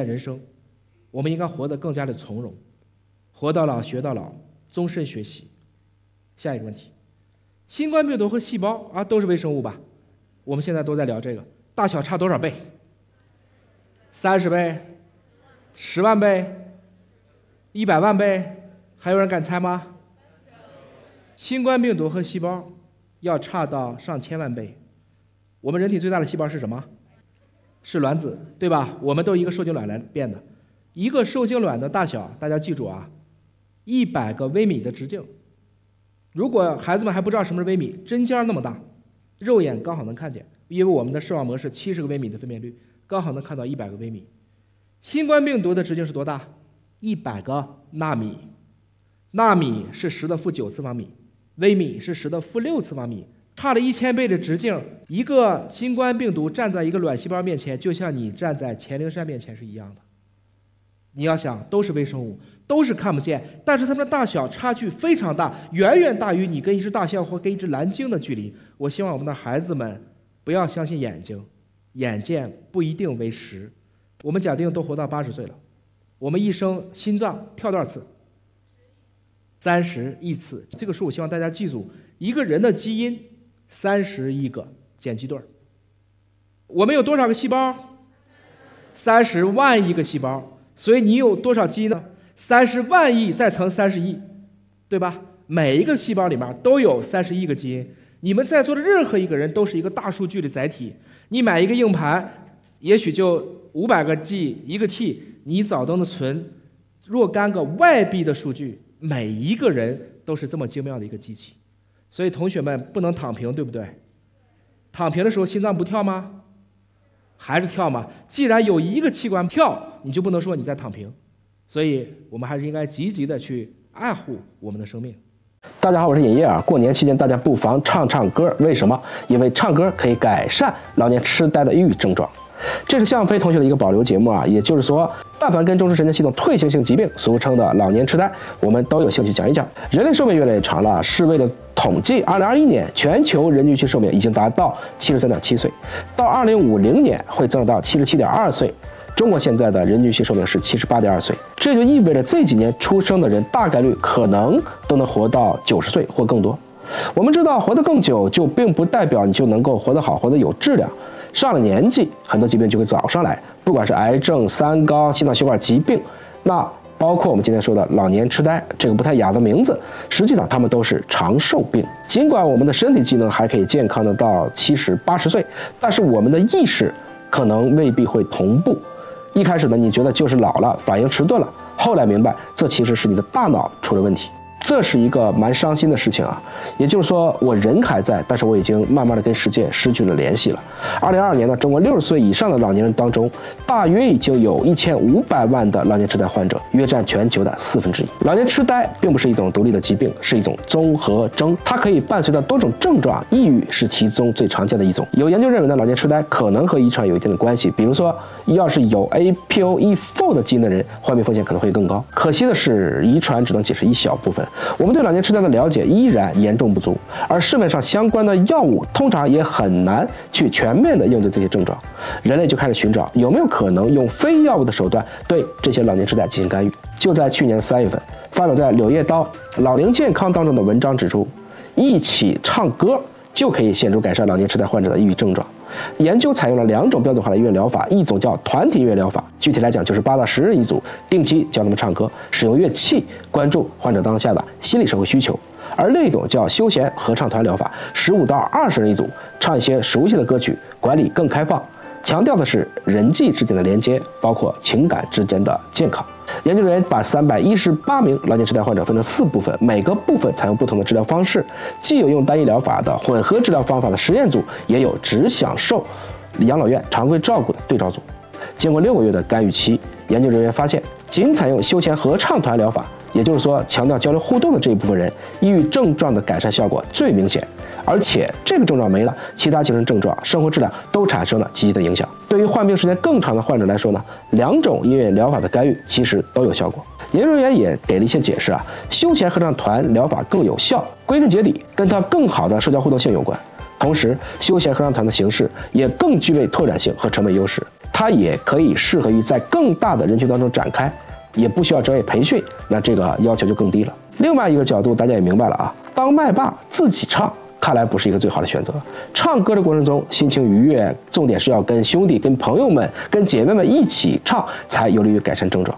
人生，我们应该活得更加的从容。活到老，学到老，终身学习。下一个问题：新冠病毒和细胞啊，都是微生物吧？我们现在都在聊这个，大小差多少倍？三十倍？十万倍？一百万倍？还有人敢猜吗？新冠病毒和细胞要差到上千万倍。我们人体最大的细胞是什么？是卵子对吧？我们都一个受精卵来变的，一个受精卵的大小，大家记住啊，一百个微米的直径。如果孩子们还不知道什么是微米，针尖那么大，肉眼刚好能看见，因为我们的视网膜是七十个微米的分辨率，刚好能看到一百个微米。新冠病毒的直径是多大？一百个纳米，纳米是十的负九次方米，微米是十的负六次方米。差了一千倍的直径，一个新冠病毒站在一个卵细胞面前，就像你站在乾灵山面前是一样的。你要想，都是微生物，都是看不见，但是它们的大小差距非常大，远远大于你跟一只大象或跟一只蓝鲸的距离。我希望我们的孩子们不要相信眼睛，眼见不一定为实。我们假定都活到八十岁了，我们一生心脏跳多少次？三十亿次。这个数我希望大家记住，一个人的基因。三十亿个碱基对儿，我们有多少个细胞？三十万亿个细胞，所以你有多少基因呢？三十万亿再乘三十亿，对吧？每一个细胞里面都有三十亿个基因。你们在座的任何一个人都是一个大数据的载体。你买一个硬盘，也许就五百个 G 一个 T，你早都能存若干个外币的数据。每一个人都是这么精妙的一个机器。所以同学们不能躺平，对不对？躺平的时候心脏不跳吗？还是跳吗？既然有一个器官跳，你就不能说你在躺平。所以，我们还是应该积极的去爱护我们的生命。大家好，我是尹烨啊。过年期间大家不妨唱唱歌，为什么？因为唱歌可以改善老年痴呆的抑郁症状。这是向飞同学的一个保留节目啊，也就是说，但凡跟中枢神经系统退行性疾病，俗称的老年痴呆，我们都有兴趣讲一讲。人类寿命越来越长了，是为了。统计，二零二一年全球人均期寿命已经达到七十三点七岁，到二零五零年会增长到七十七点二岁。中国现在的人均期寿命是七十八点二岁，这就意味着这几年出生的人大概率可能都能活到九十岁或更多。我们知道，活得更久，就并不代表你就能够活得好，活得有质量。上了年纪，很多疾病就会找上来，不管是癌症、三高、心脑血管疾病，那包括我们今天说的老年痴呆，这个不太雅的名字，实际上他们都是长寿病。尽管我们的身体机能还可以健康的到七十八十岁，但是我们的意识可能未必会同步。一开始呢，你觉得就是老了，反应迟钝了，后来明白，这其实是你的大脑出了问题。这是一个蛮伤心的事情啊，也就是说我人还在，但是我已经慢慢的跟世界失去了联系了。二零二二年呢，中国六十岁以上的老年人当中，大约已经有一千五百万的老年痴呆患者，约占全球的四分之一。老年痴呆并不是一种独立的疾病，是一种综合征，它可以伴随着多种症状，抑郁是其中最常见的一种。有研究认为呢，老年痴呆可能和遗传有一定的关系，比如说要是有 APOE4 基因的人，患病风险可能会更高。可惜的是，遗传只能解释一小部分。我们对老年痴呆的了解依然严重不足，而市面上相关的药物通常也很难去全面的应对这些症状。人类就开始寻找有没有可能用非药物的手段对这些老年痴呆进行干预。就在去年三月份，发表在《柳叶刀·老龄健康》当中的文章指出，一起唱歌就可以显著改善老年痴呆患者的抑郁症状。研究采用了两种标准化的音乐疗法，一种叫团体音乐疗法，具体来讲就是八到十人一组，定期教他们唱歌，使用乐器，关注患者当下的心理社会需求；而另一种叫休闲合唱团疗法，十五到二十人一组，唱一些熟悉的歌曲，管理更开放，强调的是人际之间的连接，包括情感之间的健康。研究人员把三百一十八名老年痴呆患者分成四部分，每个部分采用不同的治疗方式，既有用单一疗法的，混合治疗方法的实验组，也有只享受养老院常规照顾的对照组。经过六个月的干预期，研究人员发现，仅采用休闲合唱团疗法，也就是说强调交流互动的这一部分人，抑郁症状的改善效果最明显。而且这个症状没了，其他精神症状、生活质量都产生了积极的影响。对于患病时间更长的患者来说呢，两种音乐疗法的干预其实都有效果。研究人员也给了一些解释啊，休闲合唱团疗法更有效，归根结底跟它更好的社交互动性有关。同时，休闲合唱团的形式也更具备拓展性和成本优势，它也可以适合于在更大的人群当中展开，也不需要专业培训，那这个要求就更低了。另外一个角度，大家也明白了啊，当麦霸自己唱。看来不是一个最好的选择。唱歌的过程中，心情愉悦，重点是要跟兄弟、跟朋友们、跟姐妹们一起唱，才有利于改善症状。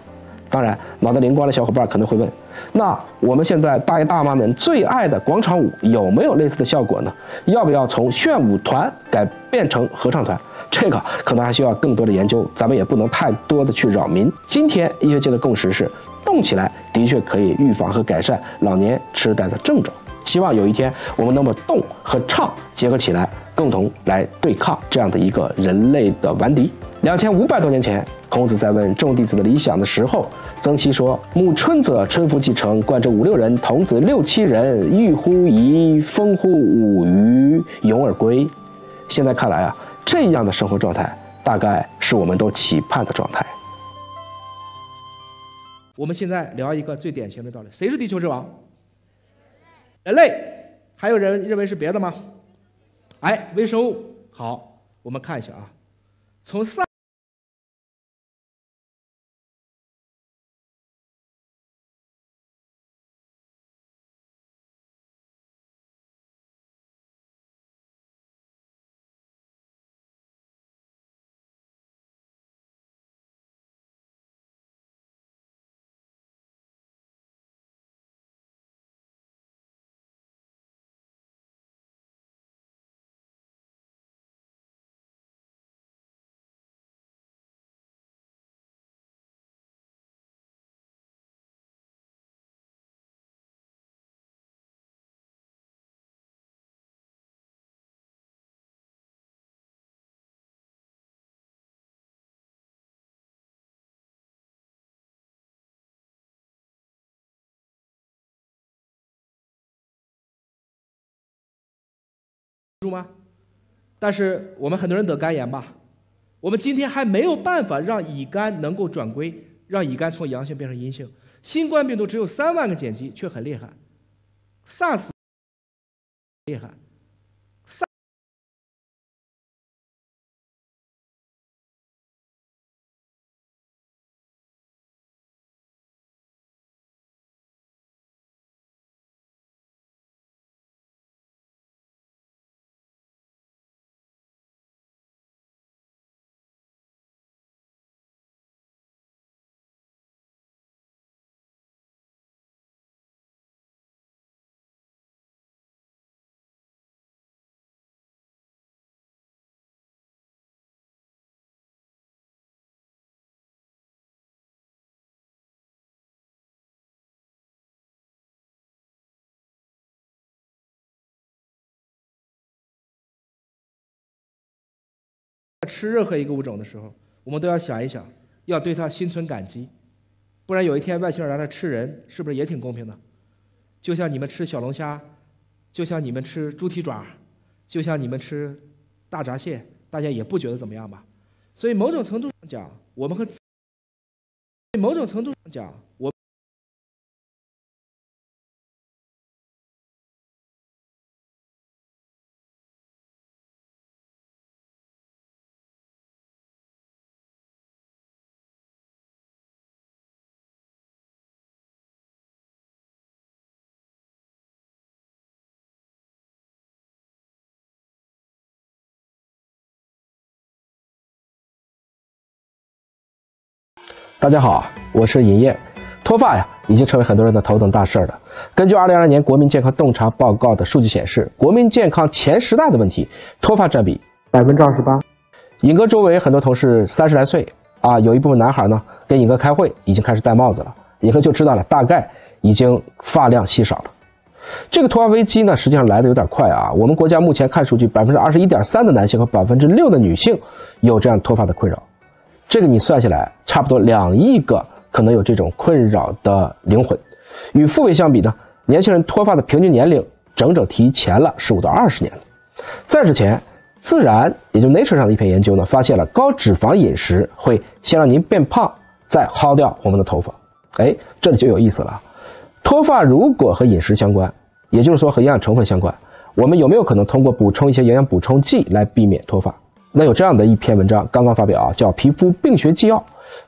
当然，脑袋灵光的小伙伴可能会问：那我们现在大爷大妈们最爱的广场舞有没有类似的效果呢？要不要从炫舞团改变成合唱团？这个可能还需要更多的研究。咱们也不能太多的去扰民。今天医学界的共识是，动起来的确可以预防和改善老年痴呆的症状。希望有一天我们能把动和唱结合起来，共同来对抗这样的一个人类的顽敌。两千五百多年前，孔子在问众弟子的理想的时候，曾皙说：“暮春者，春服既成，冠者五六人，童子六七人，欲乎沂，风乎舞鱼咏而归。”现在看来啊，这样的生活状态大概是我们都期盼的状态。我们现在聊一个最典型的道理：谁是地球之王？人类还有人认为是别的吗？哎，微生物好，我们看一下啊，从三。住吗？但是我们很多人得肝炎吧？我们今天还没有办法让乙肝能够转归，让乙肝从阳性变成阴性。新冠病毒只有三万个碱基，却很厉害。SARS 厉害。吃任何一个物种的时候，我们都要想一想，要对它心存感激，不然有一天外星人来吃人，是不是也挺公平的？就像你们吃小龙虾，就像你们吃猪蹄爪，就像你们吃大闸蟹，大家也不觉得怎么样吧？所以某种程度上讲，我们和某种程度上讲，我。大家好，我是尹烨。脱发呀，已经成为很多人的头等大事儿了。根据二零二二年国民健康洞察报告的数据显示，国民健康前十大的问题，脱发占比百分之二十八。尹哥周围很多同事三十来岁啊，有一部分男孩呢，跟尹哥开会已经开始戴帽子了，尹哥就知道了，大概已经发量稀少了。这个脱发危机呢，实际上来的有点快啊。我们国家目前看数据，百分之二十一点三的男性和百分之六的女性有这样脱发的困扰。这个你算下来，差不多两亿个可能有这种困扰的灵魂。与父辈相比呢，年轻人脱发的平均年龄整整提前了十五到二十年了。之前，自然也就 Nature 上的一篇研究呢，发现了高脂肪饮食会先让您变胖，再薅掉我们的头发。哎，这里就有意思了。脱发如果和饮食相关，也就是说和营养成分相关，我们有没有可能通过补充一些营养补充剂来避免脱发？那有这样的一篇文章刚刚发表啊，叫《皮肤病学纪要》，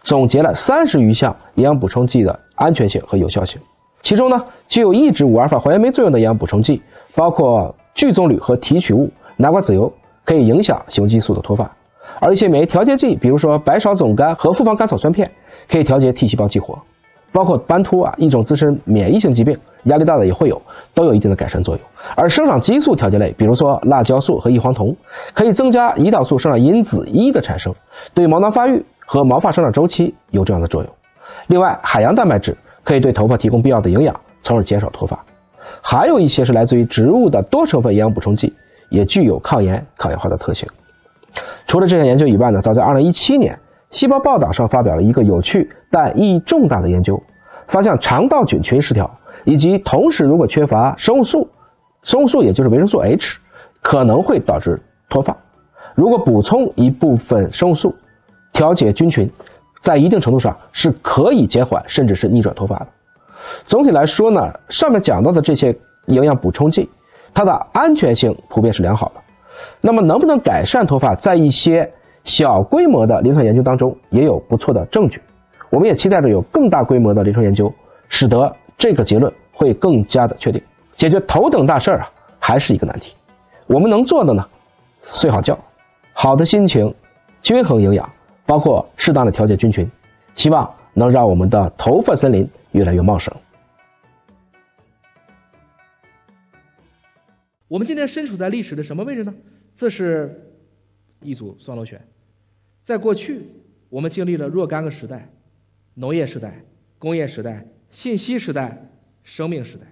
总结了三十余项营养补充剂的安全性和有效性。其中呢，具有抑制五阿尔法还原酶作用的营养补充剂，包括聚棕榈和提取物、南瓜籽油，可以影响雄激素的脱发。而一些酶调节剂，比如说白芍总苷和复方甘草酸片，可以调节 T 细胞激活。包括斑秃啊，一种自身免疫性疾病，压力大的也会有，都有一定的改善作用。而生长激素调节类，比如说辣椒素和异黄酮，可以增加胰岛素生长因子一的产生，对毛囊发育和毛发生长周期有这样的作用。另外，海洋蛋白质可以对头发提供必要的营养，从而减少脱发。还有一些是来自于植物的多成分营养补充剂，也具有抗炎、抗氧化的特性。除了这项研究以外呢，早在2017年。《细胞报道》上发表了一个有趣但意义重大的研究，发现肠道菌群失调，以及同时如果缺乏生物素，生物素也就是维生素 H，可能会导致脱发。如果补充一部分生物素，调节菌群，在一定程度上是可以减缓甚至是逆转脱发的。总体来说呢，上面讲到的这些营养补充剂，它的安全性普遍是良好的。那么能不能改善脱发，在一些？小规模的临床研究当中也有不错的证据，我们也期待着有更大规模的临床研究，使得这个结论会更加的确定。解决头等大事儿啊，还是一个难题。我们能做的呢，睡好觉，好的心情，均衡营养，包括适当的调节菌群，希望能让我们的头发森林越来越茂盛。我们今天身处在历史的什么位置呢？这是一组双螺旋。在过去，我们经历了若干个时代：农业时代、工业时代、信息时代、生命时代。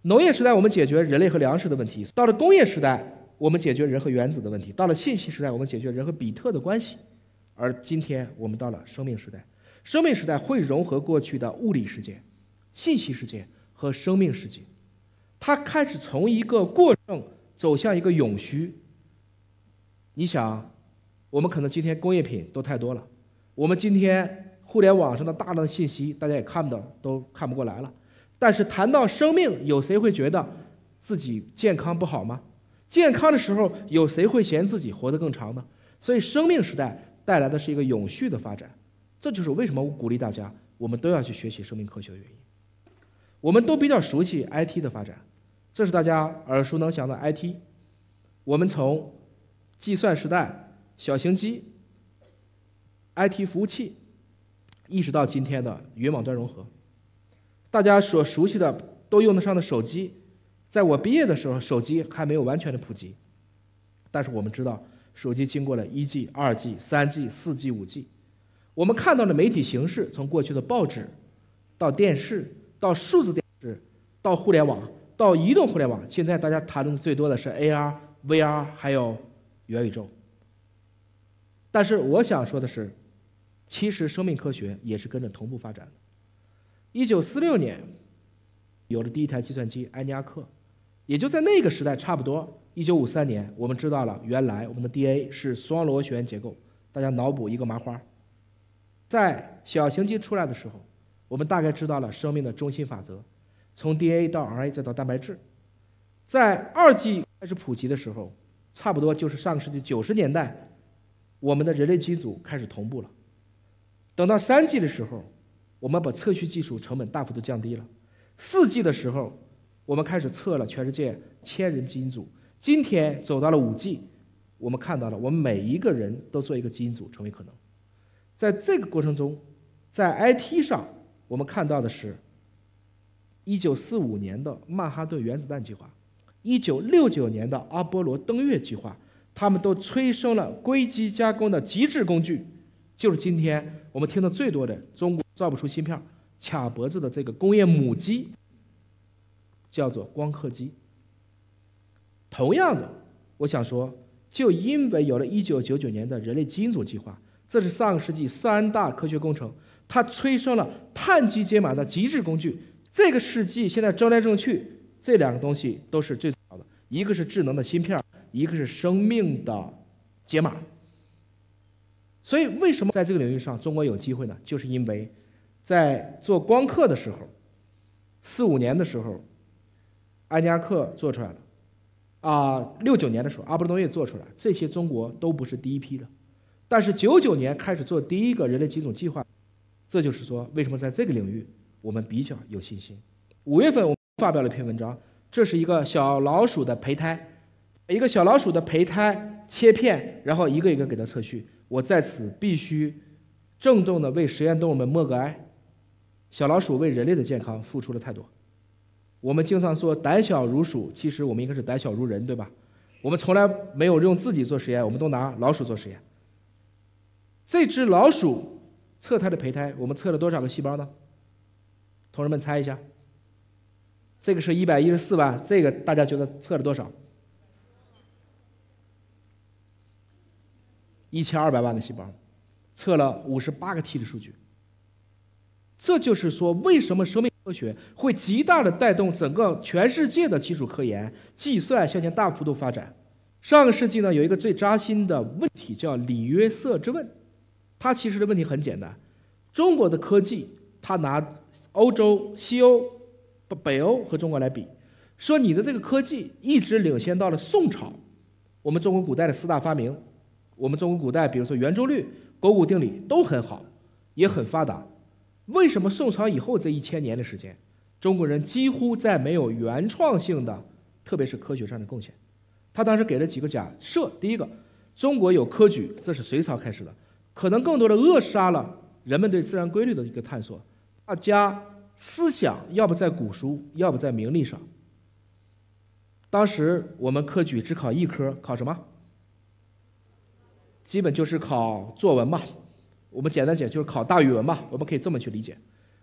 农业时代，我们解决人类和粮食的问题；到了工业时代，我们解决人和原子的问题；到了信息时代，我们解决人和比特的关系。而今天，我们到了生命时代。生命时代会融合过去的物理世界、信息世界和生命世界，它开始从一个过剩走向一个永续。你想？我们可能今天工业品都太多了，我们今天互联网上的大量的信息，大家也看不到，都看不过来了。但是谈到生命，有谁会觉得自己健康不好吗？健康的时候，有谁会嫌自己活得更长呢？所以生命时代带来的是一个永续的发展，这就是为什么我鼓励大家，我们都要去学习生命科学的原因。我们都比较熟悉 IT 的发展，这是大家耳熟能详的 IT。我们从计算时代。小型机、IT 服务器，一直到今天的云网端融合，大家所熟悉的、都用得上的手机，在我毕业的时候，手机还没有完全的普及。但是我们知道，手机经过了一 G、二 G、三 G、四 G、五 G，我们看到的媒体形式，从过去的报纸，到电视，到数字电视，到互联网，到移动互联网。现在大家谈论的最多的是 AR、VR，还有元宇宙。但是我想说的是，其实生命科学也是跟着同步发展的。一九四六年有了第一台计算机埃尼亚克，也就在那个时代，差不多一九五三年，我们知道了原来我们的 DNA 是双螺旋结构，大家脑补一个麻花。在小型机出来的时候，我们大概知道了生命的中心法则，从 DNA 到 RNA 再到蛋白质。在二 G 开始普及的时候，差不多就是上个世纪九十年代。我们的人类基因组开始同步了，等到三 G 的时候，我们把测序技术成本大幅度降低了，四 G 的时候，我们开始测了全世界千人基因组，今天走到了五 G，我们看到了我们每一个人都做一个基因组成为可能，在这个过程中，在 IT 上我们看到的是，一九四五年的曼哈顿原子弹计划，一九六九年的阿波罗登月计划。他们都催生了硅基加工的极致工具，就是今天我们听的最多的“中国造不出芯片卡脖子”的这个工业母机，叫做光刻机。同样的，我想说，就因为有了一九九九年的人类基因组计划，这是上个世纪三大科学工程，它催生了碳基解码的极致工具。这个世纪现在争来争去，这两个东西都是最好的，一个是智能的芯片一个是生命的解码，所以为什么在这个领域上中国有机会呢？就是因为在做光刻的时候，四五年的时候，安佳克做出来了，啊，六九年的时候，阿波罗东也做出来这些中国都不是第一批的，但是九九年开始做第一个人类几种计划，这就是说为什么在这个领域我们比较有信心。五月份我们发表了篇文章，这是一个小老鼠的胚胎。一个小老鼠的胚胎切片，然后一个一个给它测序。我在此必须郑重的为实验动物们默个哀。小老鼠为人类的健康付出了太多。我们经常说胆小如鼠，其实我们应该是胆小如人，对吧？我们从来没有用自己做实验，我们都拿老鼠做实验。这只老鼠测它的胚胎，我们测了多少个细胞呢？同学们猜一下，这个是一百一十四万，这个大家觉得测了多少？一千二百万的细胞，测了五十八个 T 的数据。这就是说，为什么生命科学会极大的带动整个全世界的基础科研计算向前大幅度发展？上个世纪呢，有一个最扎心的问题，叫里约瑟之问。它其实的问题很简单：中国的科技，它拿欧洲、西欧、北欧和中国来比，说你的这个科技一直领先到了宋朝，我们中国古代的四大发明。我们中国古代，比如说圆周率、勾股定理都很好，也很发达。为什么宋朝以后这一千年的时间，中国人几乎再没有原创性的，特别是科学上的贡献？他当时给了几个假设：第一个，中国有科举，这是隋朝开始的，可能更多的扼杀了人们对自然规律的一个探索。大家思想要不在古书，要不在名利上。当时我们科举只考一科，考什么？基本就是考作文嘛，我们简单讲就是考大语文嘛，我们可以这么去理解。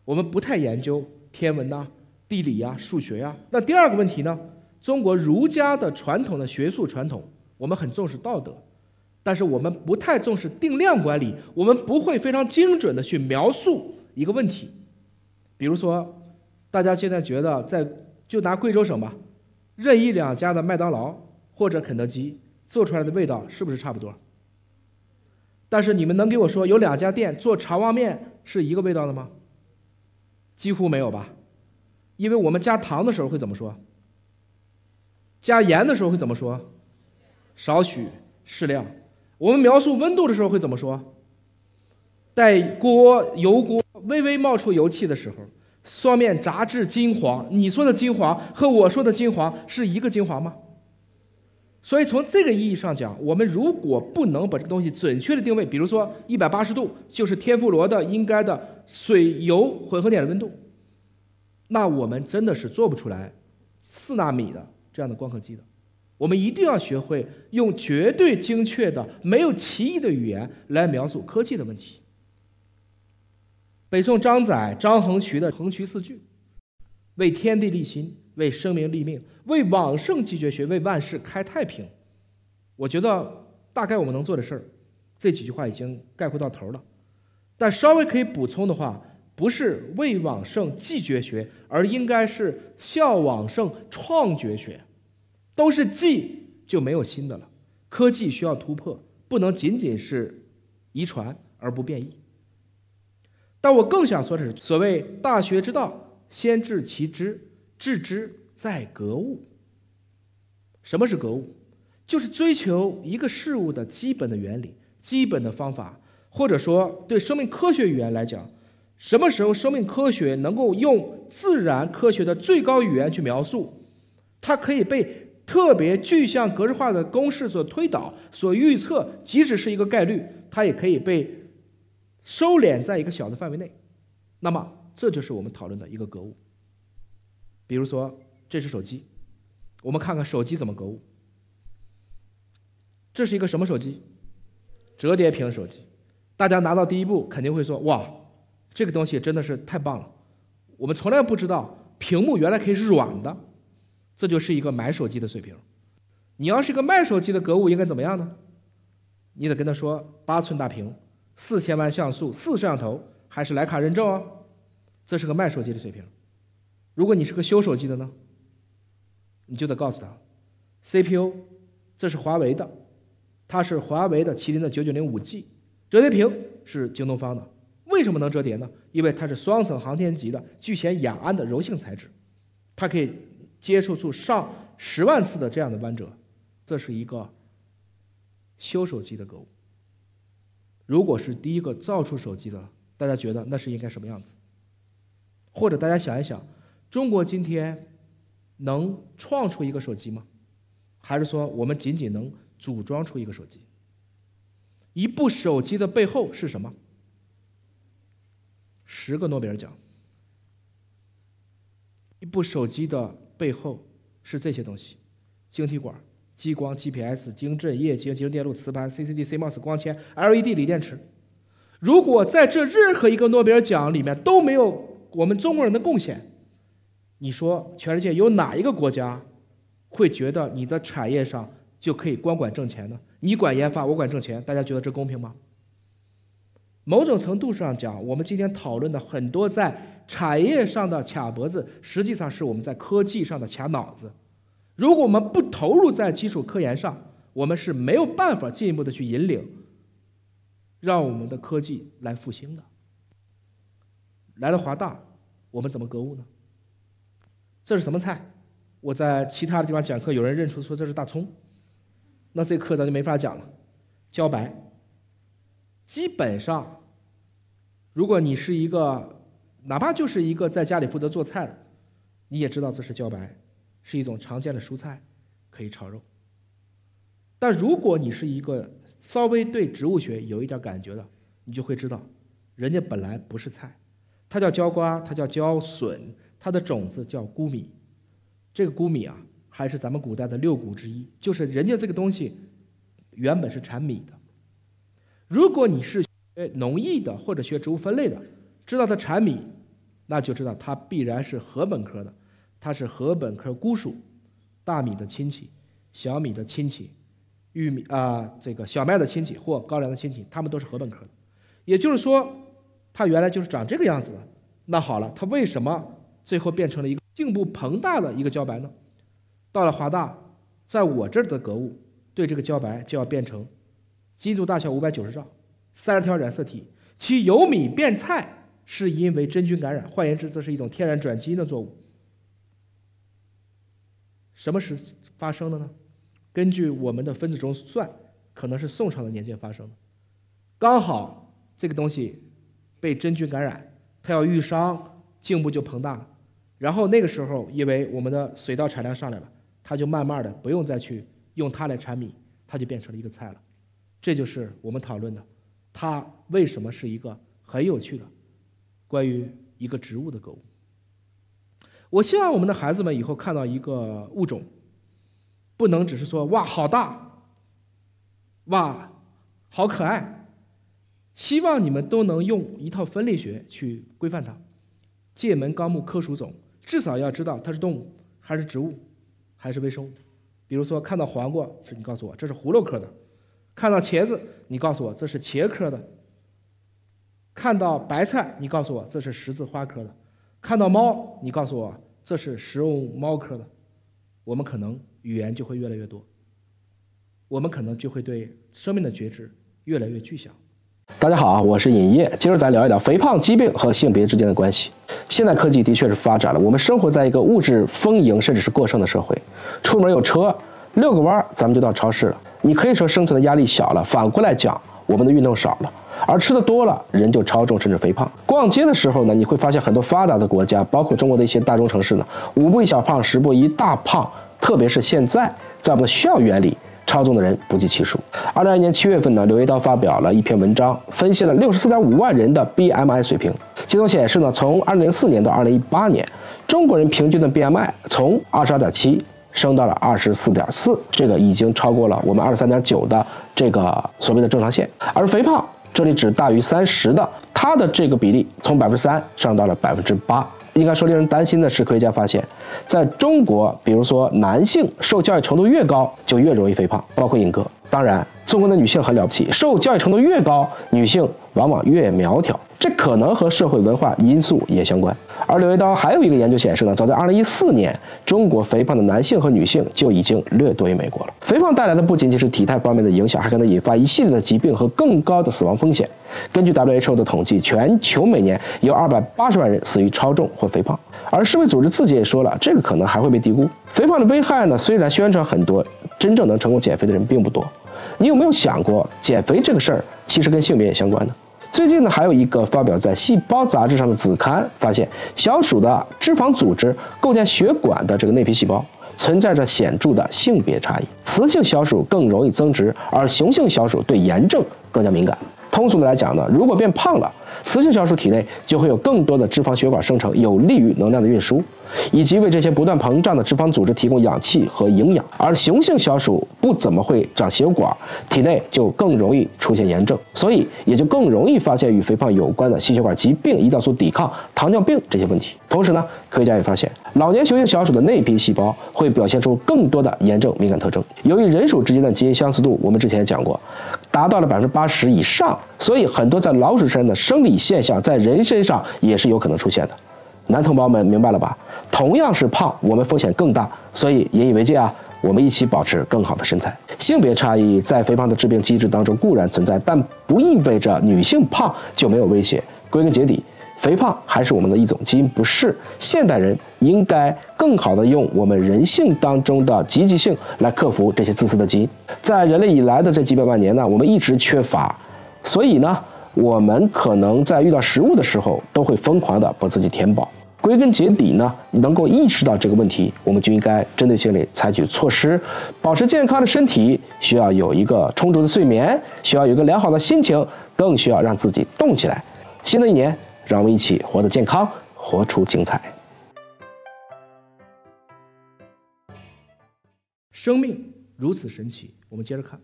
我们不太研究天文呐、地理呀、数学呀。那第二个问题呢？中国儒家的传统的学术传统，我们很重视道德，但是我们不太重视定量管理。我们不会非常精准的去描述一个问题。比如说，大家现在觉得在就拿贵州省吧，任意两家的麦当劳或者肯德基做出来的味道是不是差不多？但是你们能给我说有两家店做肠旺面是一个味道的吗？几乎没有吧。因为我们加糖的时候会怎么说？加盐的时候会怎么说？少许、适量。我们描述温度的时候会怎么说？待锅油锅微微冒出油气的时候，双面炸至金黄。你说的金黄和我说的金黄是一个金黄吗？所以从这个意义上讲，我们如果不能把这个东西准确的定位，比如说一百八十度就是天妇罗的应该的水油混合点的温度，那我们真的是做不出来四纳米的这样的光刻机的。我们一定要学会用绝对精确的、没有歧义的语言来描述科技的问题。北宋张载、张衡渠的《横渠四句》：“为天地立心。”为生民立命，为往圣继绝学，为万世开太平。我觉得大概我们能做的事儿，这几句话已经概括到头了。但稍微可以补充的话，不是为往圣继绝学，而应该是效往圣创绝学。都是继就没有新的了。科技需要突破，不能仅仅是遗传而不变异。但我更想说的是，所谓大学之道，先治其知。置之在格物。什么是格物？就是追求一个事物的基本的原理、基本的方法，或者说对生命科学语言来讲，什么时候生命科学能够用自然科学的最高语言去描述？它可以被特别具象格式化的公式所推导、所预测，即使是一个概率，它也可以被收敛在一个小的范围内。那么，这就是我们讨论的一个格物。比如说，这是手机，我们看看手机怎么格物。这是一个什么手机？折叠屏手机。大家拿到第一步肯定会说：“哇，这个东西真的是太棒了！”我们从来不知道屏幕原来可以是软的，这就是一个买手机的水平。你要是一个卖手机的格物，应该怎么样呢？你得跟他说：“八寸大屏，四千万像素，四摄像头，还是徕卡认证哦。”这是个卖手机的水平。如果你是个修手机的呢，你就得告诉他，CPU 这是华为的，它是华为的麒麟的九九零五 G 折叠屏是京东方的。为什么能折叠呢？因为它是双层航天级的聚酰亚胺的柔性材质，它可以接受住上十万次的这样的弯折。这是一个修手机的购物。如果是第一个造出手机的，大家觉得那是应该什么样子？或者大家想一想。中国今天能创出一个手机吗？还是说我们仅仅能组装出一个手机？一部手机的背后是什么？十个诺贝尔奖。一部手机的背后是这些东西：晶体管、激光、GPS、晶振、液晶、集成电路、磁盘、CCD、CMOS、光纤、LED、锂电池。如果在这任何一个诺贝尔奖里面都没有我们中国人的贡献。你说，全世界有哪一个国家会觉得你的产业上就可以光管挣钱呢？你管研发，我管挣钱，大家觉得这公平吗？某种程度上讲，我们今天讨论的很多在产业上的卡脖子，实际上是我们在科技上的卡脑子。如果我们不投入在基础科研上，我们是没有办法进一步的去引领，让我们的科技来复兴的。来了华大，我们怎么格物呢？这是什么菜？我在其他的地方讲课，有人认出说这是大葱，那这课咱就没法讲了。茭白，基本上，如果你是一个哪怕就是一个在家里负责做菜的，你也知道这是茭白，是一种常见的蔬菜，可以炒肉。但如果你是一个稍微对植物学有一点感觉的，你就会知道，人家本来不是菜，它叫茭瓜，它叫茭笋。它的种子叫谷米，这个谷米啊，还是咱们古代的六谷之一。就是人家这个东西原本是产米的。如果你是学农艺的或者学植物分类的，知道它产米，那就知道它必然是禾本科的。它是禾本科菰属，大米的亲戚，小米的亲戚，玉米啊，这个小麦的亲戚或高粱的亲戚，他们都是禾本科的。也就是说，它原来就是长这个样子的。那好了，它为什么？最后变成了一个颈部膨大的一个茭白呢。到了华大，在我这儿的格物，对这个茭白就要变成，基因组大小五百九十兆，三十条染色体。其由米变菜是因为真菌感染，换言之，这是一种天然转基因的作物。什么是发生的呢？根据我们的分子中算，可能是宋朝的年间发生的。刚好这个东西被真菌感染，它要愈伤。进部就膨大了，然后那个时候，因为我们的水稻产量上来了，它就慢慢的不用再去用它来产米，它就变成了一个菜了。这就是我们讨论的，它为什么是一个很有趣的关于一个植物的物。我希望我们的孩子们以后看到一个物种，不能只是说哇好大，哇好可爱，希望你们都能用一套分类学去规范它。界门纲目科属种，至少要知道它是动物还是植物，还是微生物。比如说，看到黄瓜，你告诉我这是葫芦科的；看到茄子，你告诉我这是茄科的；看到白菜，你告诉我这是十字花科的；看到猫，你告诉我这是食用猫科的。我们可能语言就会越来越多，我们可能就会对生命的觉知越来越具象。大家好，我是尹烨。今儿咱聊一聊肥胖疾病和性别之间的关系。现在科技的确是发展了，我们生活在一个物质丰盈甚至是过剩的社会。出门有车，遛个弯儿咱们就到超市了。你可以说生存的压力小了，反过来讲，我们的运动少了，而吃的多了，人就超重甚至肥胖。逛街的时候呢，你会发现很多发达的国家，包括中国的一些大中城市呢，五步一小胖，十步一大胖。特别是现在，在我们的校园里。操纵的人不计其数。二零二一年七月份呢，刘一刀发表了一篇文章，分析了六十四点五万人的 BMI 水平。其中显示呢，从二零零四年到二零一八年，中国人平均的 BMI 从二十二点七升到了二十四点四，这个已经超过了我们二十三点九的这个所谓的正常线。而肥胖，这里只大于三十的，它的这个比例从百分之三上升到了百分之八。应该说，令人担心的是，科学家发现，在中国，比如说男性受教育程度越高，就越容易肥胖，包括尹哥。当然，中国的女性很了不起，受教育程度越高，女性往往越苗条，这可能和社会文化因素也相关。而柳叶刀还有一个研究显示呢，早在2014年，中国肥胖的男性和女性就已经略多于美国了。肥胖带来的不仅仅是体态方面的影响，还可能引发一系列的疾病和更高的死亡风险。根据 WHO 的统计，全球每年有280万人死于超重或肥胖，而世卫组织自己也说了，这个可能还会被低估。肥胖的危害呢，虽然宣传很多，真正能成功减肥的人并不多。你有没有想过，减肥这个事儿其实跟性别也相关呢？最近呢，还有一个发表在《细胞》杂志上的子刊发现，小鼠的脂肪组织构建血管的这个内皮细胞存在着显著的性别差异，雌性小鼠更容易增殖，而雄性小鼠对炎症更加敏感。通俗的来讲呢，如果变胖了。雌性小鼠体内就会有更多的脂肪血管生成，有利于能量的运输，以及为这些不断膨胀的脂肪组织提供氧气和营养。而雄性小鼠不怎么会长血管，体内就更容易出现炎症，所以也就更容易发现与肥胖有关的心血管疾病、胰岛素抵抗、糖尿病这些问题。同时呢，科学家也发现，老年雄性小鼠的内皮细胞会表现出更多的炎症敏感特征。由于人鼠之间的基因相似度，我们之前也讲过，达到了百分之八十以上。所以很多在老鼠身上的生理现象，在人身上也是有可能出现的。男同胞们明白了吧？同样是胖，我们风险更大。所以引以为戒啊！我们一起保持更好的身材。性别差异在肥胖的致病机制当中固然存在，但不意味着女性胖就没有威胁。归根结底，肥胖还是我们的一种基因不适。现代人应该更好的用我们人性当中的积极性来克服这些自私的基因。在人类以来的这几百万年呢，我们一直缺乏。所以呢，我们可能在遇到食物的时候，都会疯狂的把自己填饱。归根结底呢，你能够意识到这个问题，我们就应该针对性的采取措施，保持健康的身体，需要有一个充足的睡眠，需要有一个良好的心情，更需要让自己动起来。新的一年，让我们一起活得健康，活出精彩。生命如此神奇，我们接着看。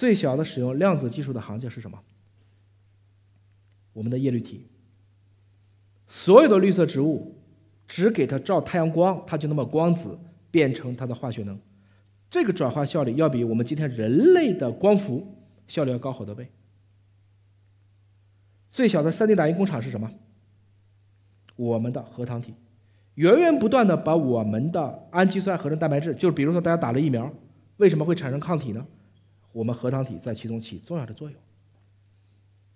最小的使用量子技术的行径是什么？我们的叶绿体，所有的绿色植物只给它照太阳光，它就能把光子变成它的化学能。这个转化效率要比我们今天人类的光伏效率要高好多倍。最小的 3D 打印工厂是什么？我们的核糖体，源源不断的把我们的氨基酸合成蛋白质。就是比如说大家打了疫苗，为什么会产生抗体呢？我们核糖体在其中起重要的作用。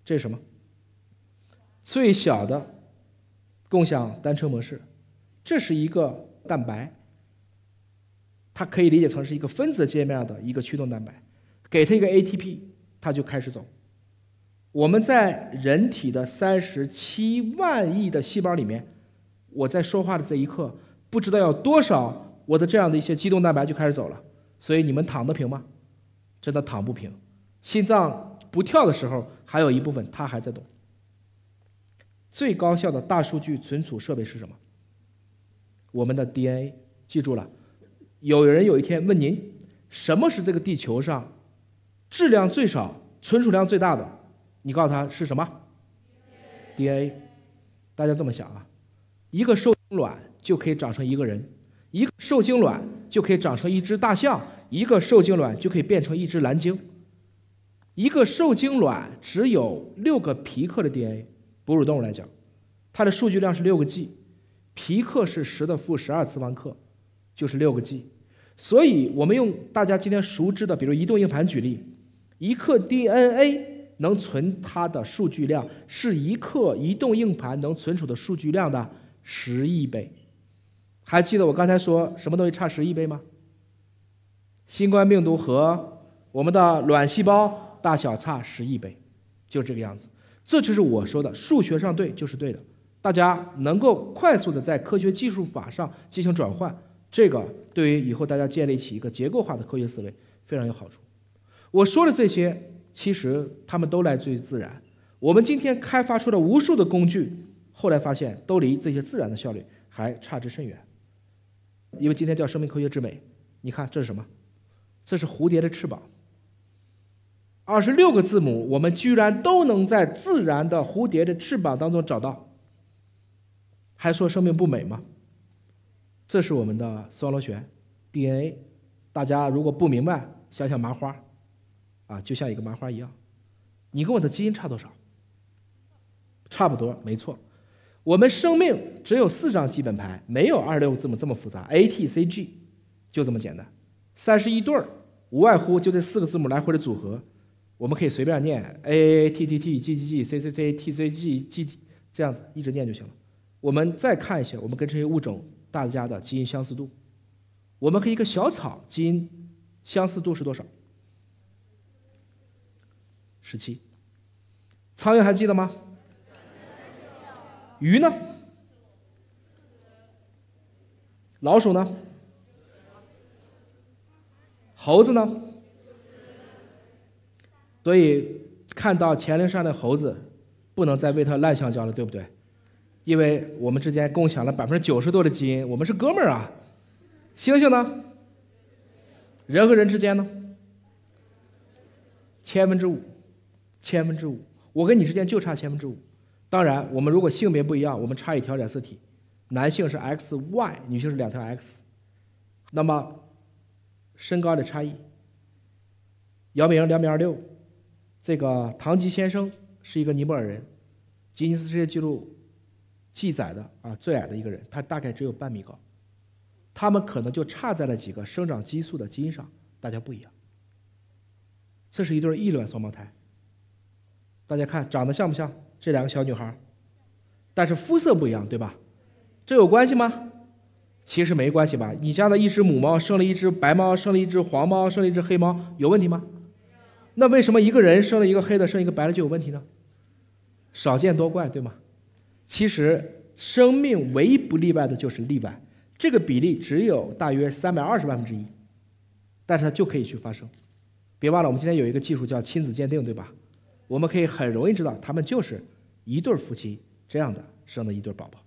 这是什么？最小的共享单车模式。这是一个蛋白，它可以理解成是一个分子界面的一个驱动蛋白。给它一个 ATP，它就开始走。我们在人体的三十七万亿的细胞里面，我在说话的这一刻，不知道有多少我的这样的一些激动蛋白就开始走了。所以你们躺得平吗？真的躺不平，心脏不跳的时候，还有一部分它还在动。最高效的大数据存储设备是什么？我们的 DNA，记住了。有人有一天问您，什么是这个地球上质量最少、存储量最大的？你告诉他是什么？DNA。大家这么想啊，一个受精卵就可以长成一个人，一个受精卵就可以长成一只大象。一个受精卵就可以变成一只蓝鲸，一个受精卵只有六个皮克的 DNA，哺乳动物来讲，它的数据量是六个 G，皮克是十的负十二次方克，就是六个 G。所以，我们用大家今天熟知的，比如移动硬盘举例，一克 DNA 能存它的数据量是一克移动硬盘能存储的数据量的十亿倍。还记得我刚才说什么东西差十亿倍吗？新冠病毒和我们的卵细胞大小差十亿倍，就这个样子。这就是我说的，数学上对就是对的。大家能够快速的在科学技术法上进行转换，这个对于以后大家建立起一个结构化的科学思维非常有好处。我说的这些，其实他们都来自于自然。我们今天开发出了无数的工具，后来发现都离这些自然的效率还差之甚远。因为今天叫生命科学之美，你看这是什么？这是蝴蝶的翅膀，二十六个字母，我们居然都能在自然的蝴蝶的翅膀当中找到。还说生命不美吗？这是我们的双螺旋，DNA。大家如果不明白，想想麻花，啊，就像一个麻花一样。你跟我的基因差多少？差不多，没错。我们生命只有四张基本牌，没有二十六个字母这么复杂，A、T、C、G，就这么简单。三十一对儿，无外乎就这四个字母来回的组合，我们可以随便念 A A T T T G G G C C C T C G G 这样子一直念就行了。我们再看一下，我们跟这些物种大家的基因相似度，我们和一个小草基因相似度是多少？十七。苍蝇还记得吗？鱼呢？老鼠呢？猴子呢？所以看到乾陵山的猴子，不能再喂它烂香蕉了，对不对？因为我们之间共享了百分之九十多的基因，我们是哥们儿啊。猩猩呢？人和人之间呢？千分之五，千分之五，我跟你之间就差千分之五。当然，我们如果性别不一样，我们差一条染色体，男性是 XY，女性是两条 X。那么。身高的差异，姚明两米二六，这个唐吉先生是一个尼泊尔人，吉尼斯世界纪录记载的啊最矮的一个人，他大概只有半米高，他们可能就差在了几个生长激素的基因上，大家不一样。这是一对异卵双胞胎，大家看长得像不像这两个小女孩？但是肤色不一样，对吧？这有关系吗？其实没关系吧，你家的一只母猫生了一只白猫，生了一只黄猫，生了一只黑猫，有问题吗？那为什么一个人生了一个黑的，生一个白的就有问题呢？少见多怪，对吗？其实生命唯一不例外的就是例外，这个比例只有大约三百二十万分之一，但是它就可以去发生。别忘了，我们今天有一个技术叫亲子鉴定，对吧？我们可以很容易知道他们就是一对夫妻这样的生的一对宝宝。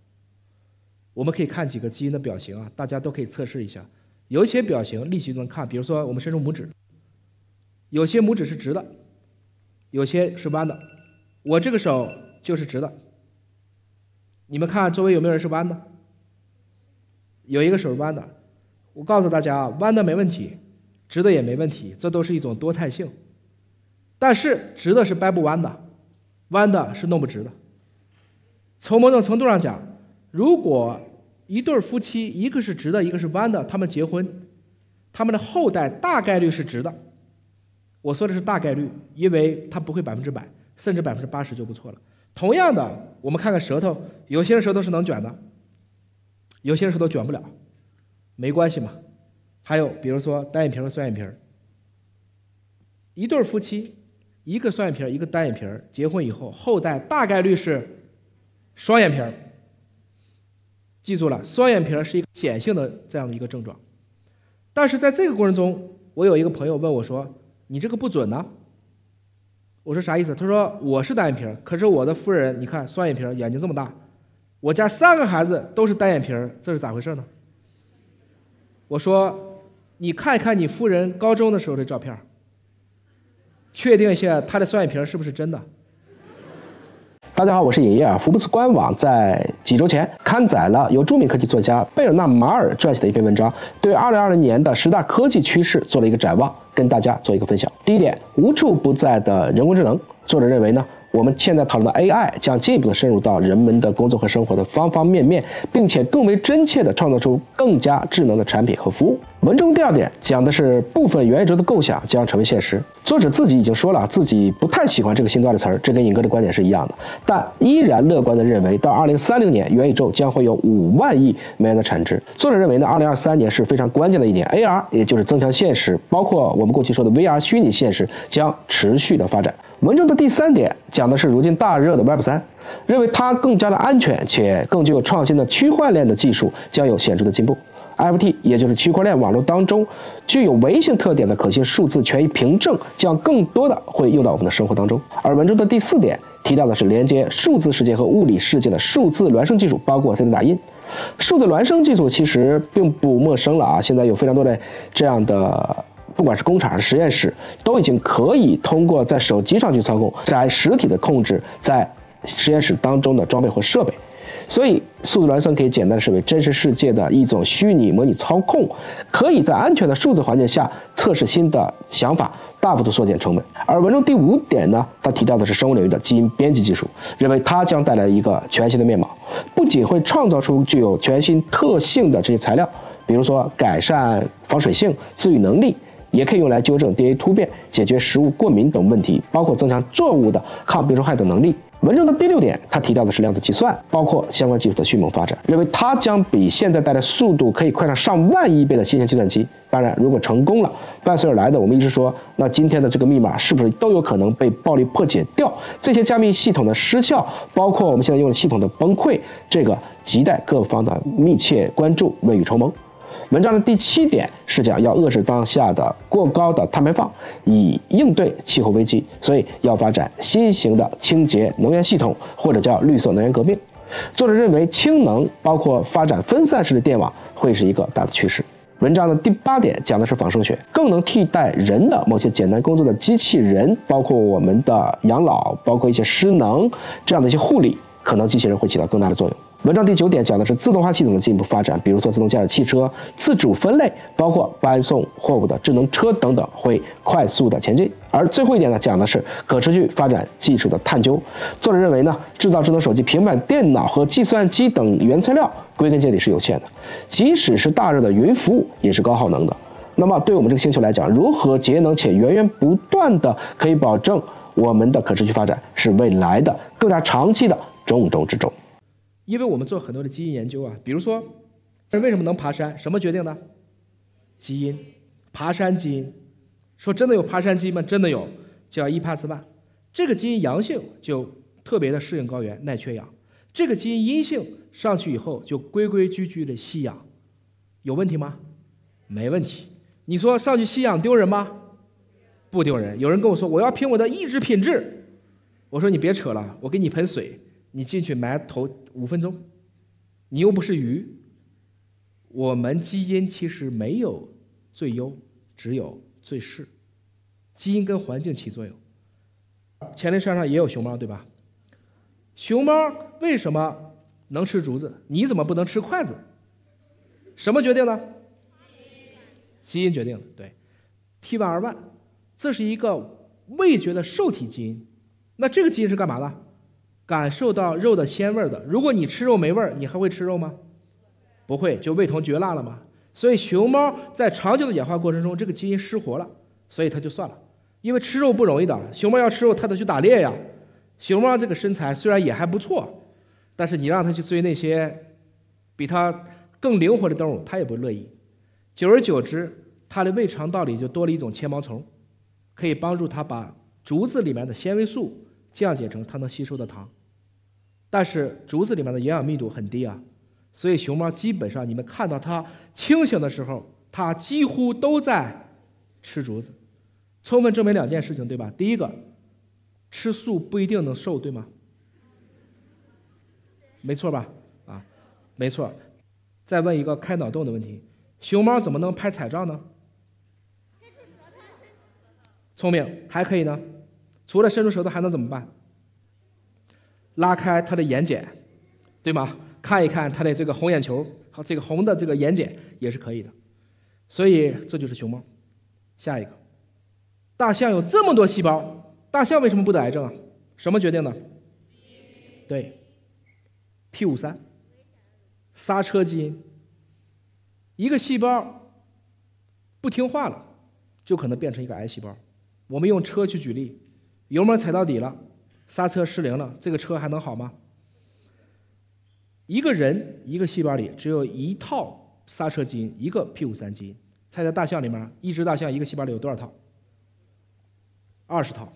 我们可以看几个基因的表型啊，大家都可以测试一下。有一些表型立即就能看，比如说我们伸出拇指，有些拇指是直的，有些是弯的。我这个手就是直的，你们看周围有没有人是弯的？有一个手是弯的。我告诉大家啊，弯的没问题，直的也没问题，这都是一种多态性。但是直的是掰不弯的，弯的是弄不直的。从某种程度上讲。如果一对夫妻一个是直的，一个是弯的，他们结婚，他们的后代大概率是直的。我说的是大概率，因为他不会百分之百，甚至百分之八十就不错了。同样的，我们看看舌头，有些人舌头是能卷的，有些人舌头卷不了，没关系嘛。还有，比如说单眼皮和双眼皮儿，一对夫妻一个双眼皮儿，一个单眼皮儿，结婚以后后代大概率是双眼皮儿。记住了，双眼皮是一个显性的这样的一个症状，但是在这个过程中，我有一个朋友问我说：“你这个不准呢？”我说啥意思？他说：“我是单眼皮，可是我的夫人，你看双眼皮，眼睛这么大，我家三个孩子都是单眼皮，这是咋回事呢？”我说：“你看一看你夫人高中的时候的照片，确定一下她的双眼皮是不是真的。”大家好，我是烨啊。福布斯官网在几周前刊载了由著名科技作家贝尔纳·马尔撰写的一篇文章，对二零二零年的十大科技趋势做了一个展望，跟大家做一个分享。第一点，无处不在的人工智能。作者认为呢，我们现在讨论的 AI 将进一步的深入到人们的工作和生活的方方面面，并且更为真切的创造出更加智能的产品和服务。文中第二点讲的是部分元宇宙的构想将成为现实，作者自己已经说了自己不太喜欢这个新造的词儿，这跟影哥的观点是一样的，但依然乐观的认为到二零三零年元宇宙将会有五万亿美元的产值。作者认为呢，二零二三年是非常关键的一年，AR 也就是增强现实，包括我们过去说的 VR 虚拟现实将持续的发展。文中的第三点讲的是如今大热的 Web 三，认为它更加的安全且更具有创新的区块链的技术将有显著的进步。FT 也就是区块链网络当中具有唯一性特点的可信数字权益凭证，将更多的会用到我们的生活当中。而文中的第四点提到的是连接数字世界和物理世界的数字孪生技术，包括 3D 打印。数字孪生技术其实并不陌生了啊，现在有非常多的这样的，不管是工厂还是实验室，都已经可以通过在手机上去操控，在实体的控制，在实验室当中的装备和设备。所以，数字孪生可以简单视为真实世界的一种虚拟模拟操控，可以在安全的数字环境下测试新的想法，大幅度缩减成本。而文中第五点呢，它提到的是生物领域的基因编辑技术，认为它将带来一个全新的面貌，不仅会创造出具有全新特性的这些材料，比如说改善防水性、自愈能力，也可以用来纠正 DNA 突变、解决食物过敏等问题，包括增强作物的抗病虫害的能力。文中的第六点，他提到的是量子计算，包括相关技术的迅猛发展，认为它将比现在带来速度可以快上上万亿倍的新型计算机。当然，如果成功了，伴随而来的，我们一直说，那今天的这个密码是不是都有可能被暴力破解掉？这些加密系统的失效，包括我们现在用的系统的崩溃，这个亟待各方的密切关注，未雨绸缪。文章的第七点是讲要遏制当下的过高的碳排放，以应对气候危机，所以要发展新型的清洁能源系统，或者叫绿色能源革命。作者认为氢能包括发展分散式的电网会是一个大的趋势。文章的第八点讲的是仿生学，更能替代人的某些简单工作的机器人，包括我们的养老，包括一些失能这样的一些护理，可能机器人会起到更大的作用。文章第九点讲的是自动化系统的进一步发展，比如做自动驾驶汽车、自主分类、包括搬送货物的智能车等等，会快速的前进。而最后一点呢，讲的是可持续发展技术的探究。作者认为呢，制造智能手机、平板电脑和计算机等原材料，归根结底是有限的。即使是大热的云服务，也是高耗能的。那么，对我们这个星球来讲，如何节能且源源不断的，可以保证我们的可持续发展，是未来的更加长期的重中之重。因为我们做很多的基因研究啊，比如说人为什么能爬山？什么决定的？基因，爬山基因。说真的有爬山基因吗？真的有，叫 EPAS1。这个基因阳性就特别的适应高原、耐缺氧。这个基因阴性上去以后就规规矩矩的吸氧，有问题吗？没问题。你说上去吸氧丢人吗？不丢人。有人跟我说我要凭我的意志品质，我说你别扯了，我给你盆水。你进去埋头五分钟，你又不是鱼。我们基因其实没有最优，只有最适。基因跟环境起作用。黔灵山上也有熊猫，对吧？熊猫为什么能吃竹子？你怎么不能吃筷子？什么决定的？基因决定的。对 t one r 万，这是一个味觉的受体基因。那这个基因是干嘛的？感受到肉的鲜味儿的，如果你吃肉没味儿，你还会吃肉吗？不会，就味同嚼蜡了吗？所以熊猫在长久的演化过程中，这个基因失活了，所以它就算了，因为吃肉不容易的。熊猫要吃肉，它得去打猎呀。熊猫这个身材虽然也还不错，但是你让它去追那些比它更灵活的动物，它也不乐意。久而久之，它的胃肠道里就多了一种纤毛虫，可以帮助它把竹子里面的纤维素降解成它能吸收的糖。但是竹子里面的营养密度很低啊，所以熊猫基本上你们看到它清醒的时候，它几乎都在吃竹子，充分证明两件事情，对吧？第一个，吃素不一定能瘦，对吗？没错吧？啊，没错。再问一个开脑洞的问题：熊猫怎么能拍彩照呢？聪明，还可以呢。除了伸出舌头，还能怎么办？拉开它的眼睑，对吗？看一看它的这个红眼球和这个红的这个眼睑也是可以的，所以这就是熊猫。下一个，大象有这么多细胞，大象为什么不得癌症啊？什么决定的？对，p 五三刹车基因，一个细胞不听话了，就可能变成一个癌细胞。我们用车去举例，油门踩到底了。刹车失灵了，这个车还能好吗？一个人一个细胞里只有一套刹车基因，一个 P 五三基因。猜猜大象里面一只大象一个细胞里有多少套？二十套。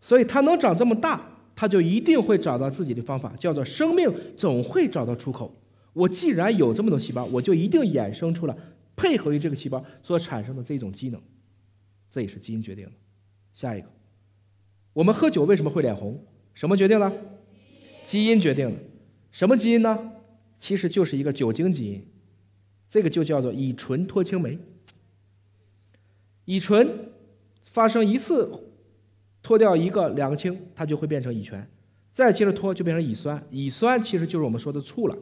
所以它能长这么大，它就一定会找到自己的方法，叫做生命总会找到出口。我既然有这么多细胞，我就一定衍生出了配合于这个细胞所产生的这种机能，这也是基因决定的。下一个。我们喝酒为什么会脸红？什么决定的？基因决定的。什么基因呢？其实就是一个酒精基因，这个就叫做乙醇脱氢酶。乙醇发生一次脱掉一个、两个氢，它就会变成乙醛，再接着脱就变成乙酸。乙酸其实就是我们说的醋了，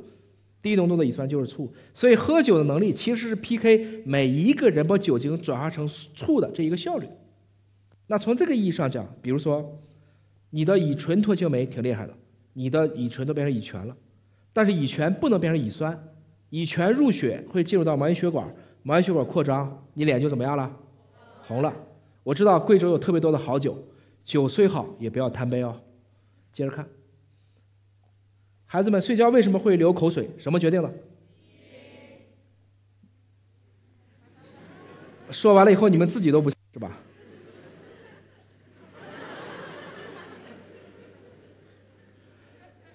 低浓度的乙酸就是醋。所以喝酒的能力其实是 PK 每一个人把酒精转化成醋的这一个效率。那从这个意义上讲，比如说，你的乙醇脱氢酶挺厉害的，你的乙醇都变成乙醛了，但是乙醛不能变成乙酸，乙醛入血会进入到毛细血管，毛细血管扩张，你脸就怎么样了？红了。我知道贵州有特别多的好酒，酒虽好，也不要贪杯哦。接着看，孩子们睡觉为什么会流口水？什么决定的？说完了以后，你们自己都不是吧？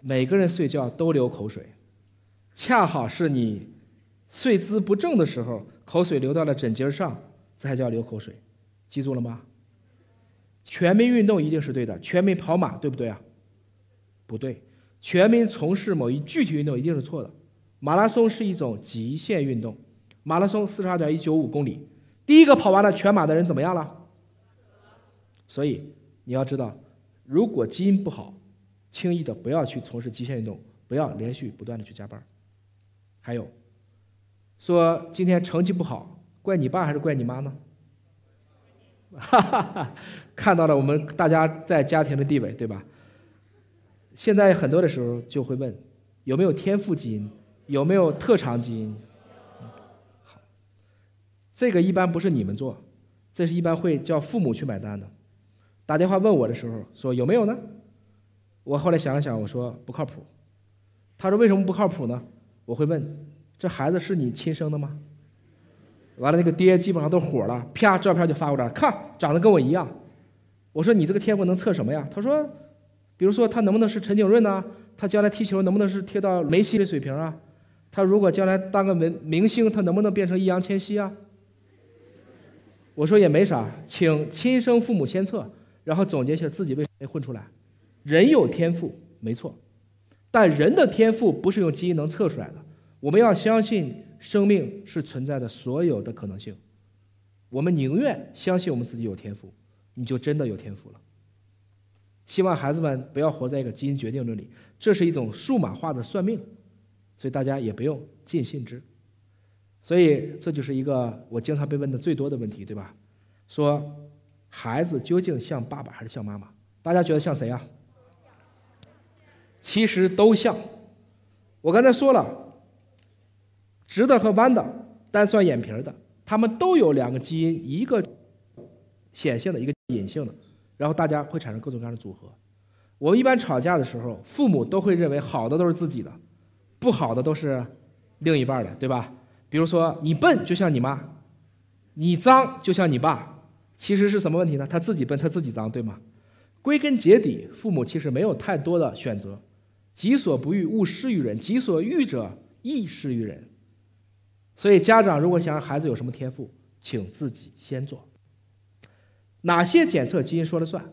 每个人睡觉都流口水，恰好是你睡姿不正的时候，口水流到了枕巾上，这才叫流口水，记住了吗？全民运动一定是对的，全民跑马对不对啊？不对，全民从事某一具体运动一定是错的。马拉松是一种极限运动，马拉松四十二点一九五公里，第一个跑完了全马的人怎么样了？所以你要知道，如果基因不好。轻易的不要去从事极限运动，不要连续不断的去加班。还有，说今天成绩不好，怪你爸还是怪你妈呢？哈哈哈！看到了我们大家在家庭的地位，对吧？现在很多的时候就会问，有没有天赋基因，有没有特长基因？好，这个一般不是你们做，这是一般会叫父母去买单的。打电话问我的时候说有没有呢？我后来想了想，我说不靠谱。他说为什么不靠谱呢？我会问，这孩子是你亲生的吗？完了，那个爹基本上都火了，啪，照片就发过来，看长得跟我一样。我说你这个天赋能测什么呀？他说，比如说他能不能是陈景润呢？他将来踢球能不能是踢到梅西的水平啊？他如果将来当个明明星，他能不能变成易烊千玺啊？我说也没啥，请亲生父母先测，然后总结一下自己为没混出来。人有天赋，没错，但人的天赋不是用基因能测出来的。我们要相信生命是存在的所有的可能性。我们宁愿相信我们自己有天赋，你就真的有天赋了。希望孩子们不要活在一个基因决定论里，这是一种数码化的算命，所以大家也不用尽信之。所以这就是一个我经常被问的最多的问题，对吧？说孩子究竟像爸爸还是像妈妈？大家觉得像谁啊？其实都像，我刚才说了，直的和弯的，单双眼皮儿的，他们都有两个基因，一个显性的，一个隐性的，然后大家会产生各种各样的组合。我们一般吵架的时候，父母都会认为好的都是自己的，不好的都是另一半的，对吧？比如说你笨就像你妈，你脏就像你爸，其实是什么问题呢？他自己笨，他自己脏，对吗？归根结底，父母其实没有太多的选择。己所不欲，勿施于人；己所欲者，亦施于人。所以，家长如果想让孩子有什么天赋，请自己先做。哪些检测基因说了算？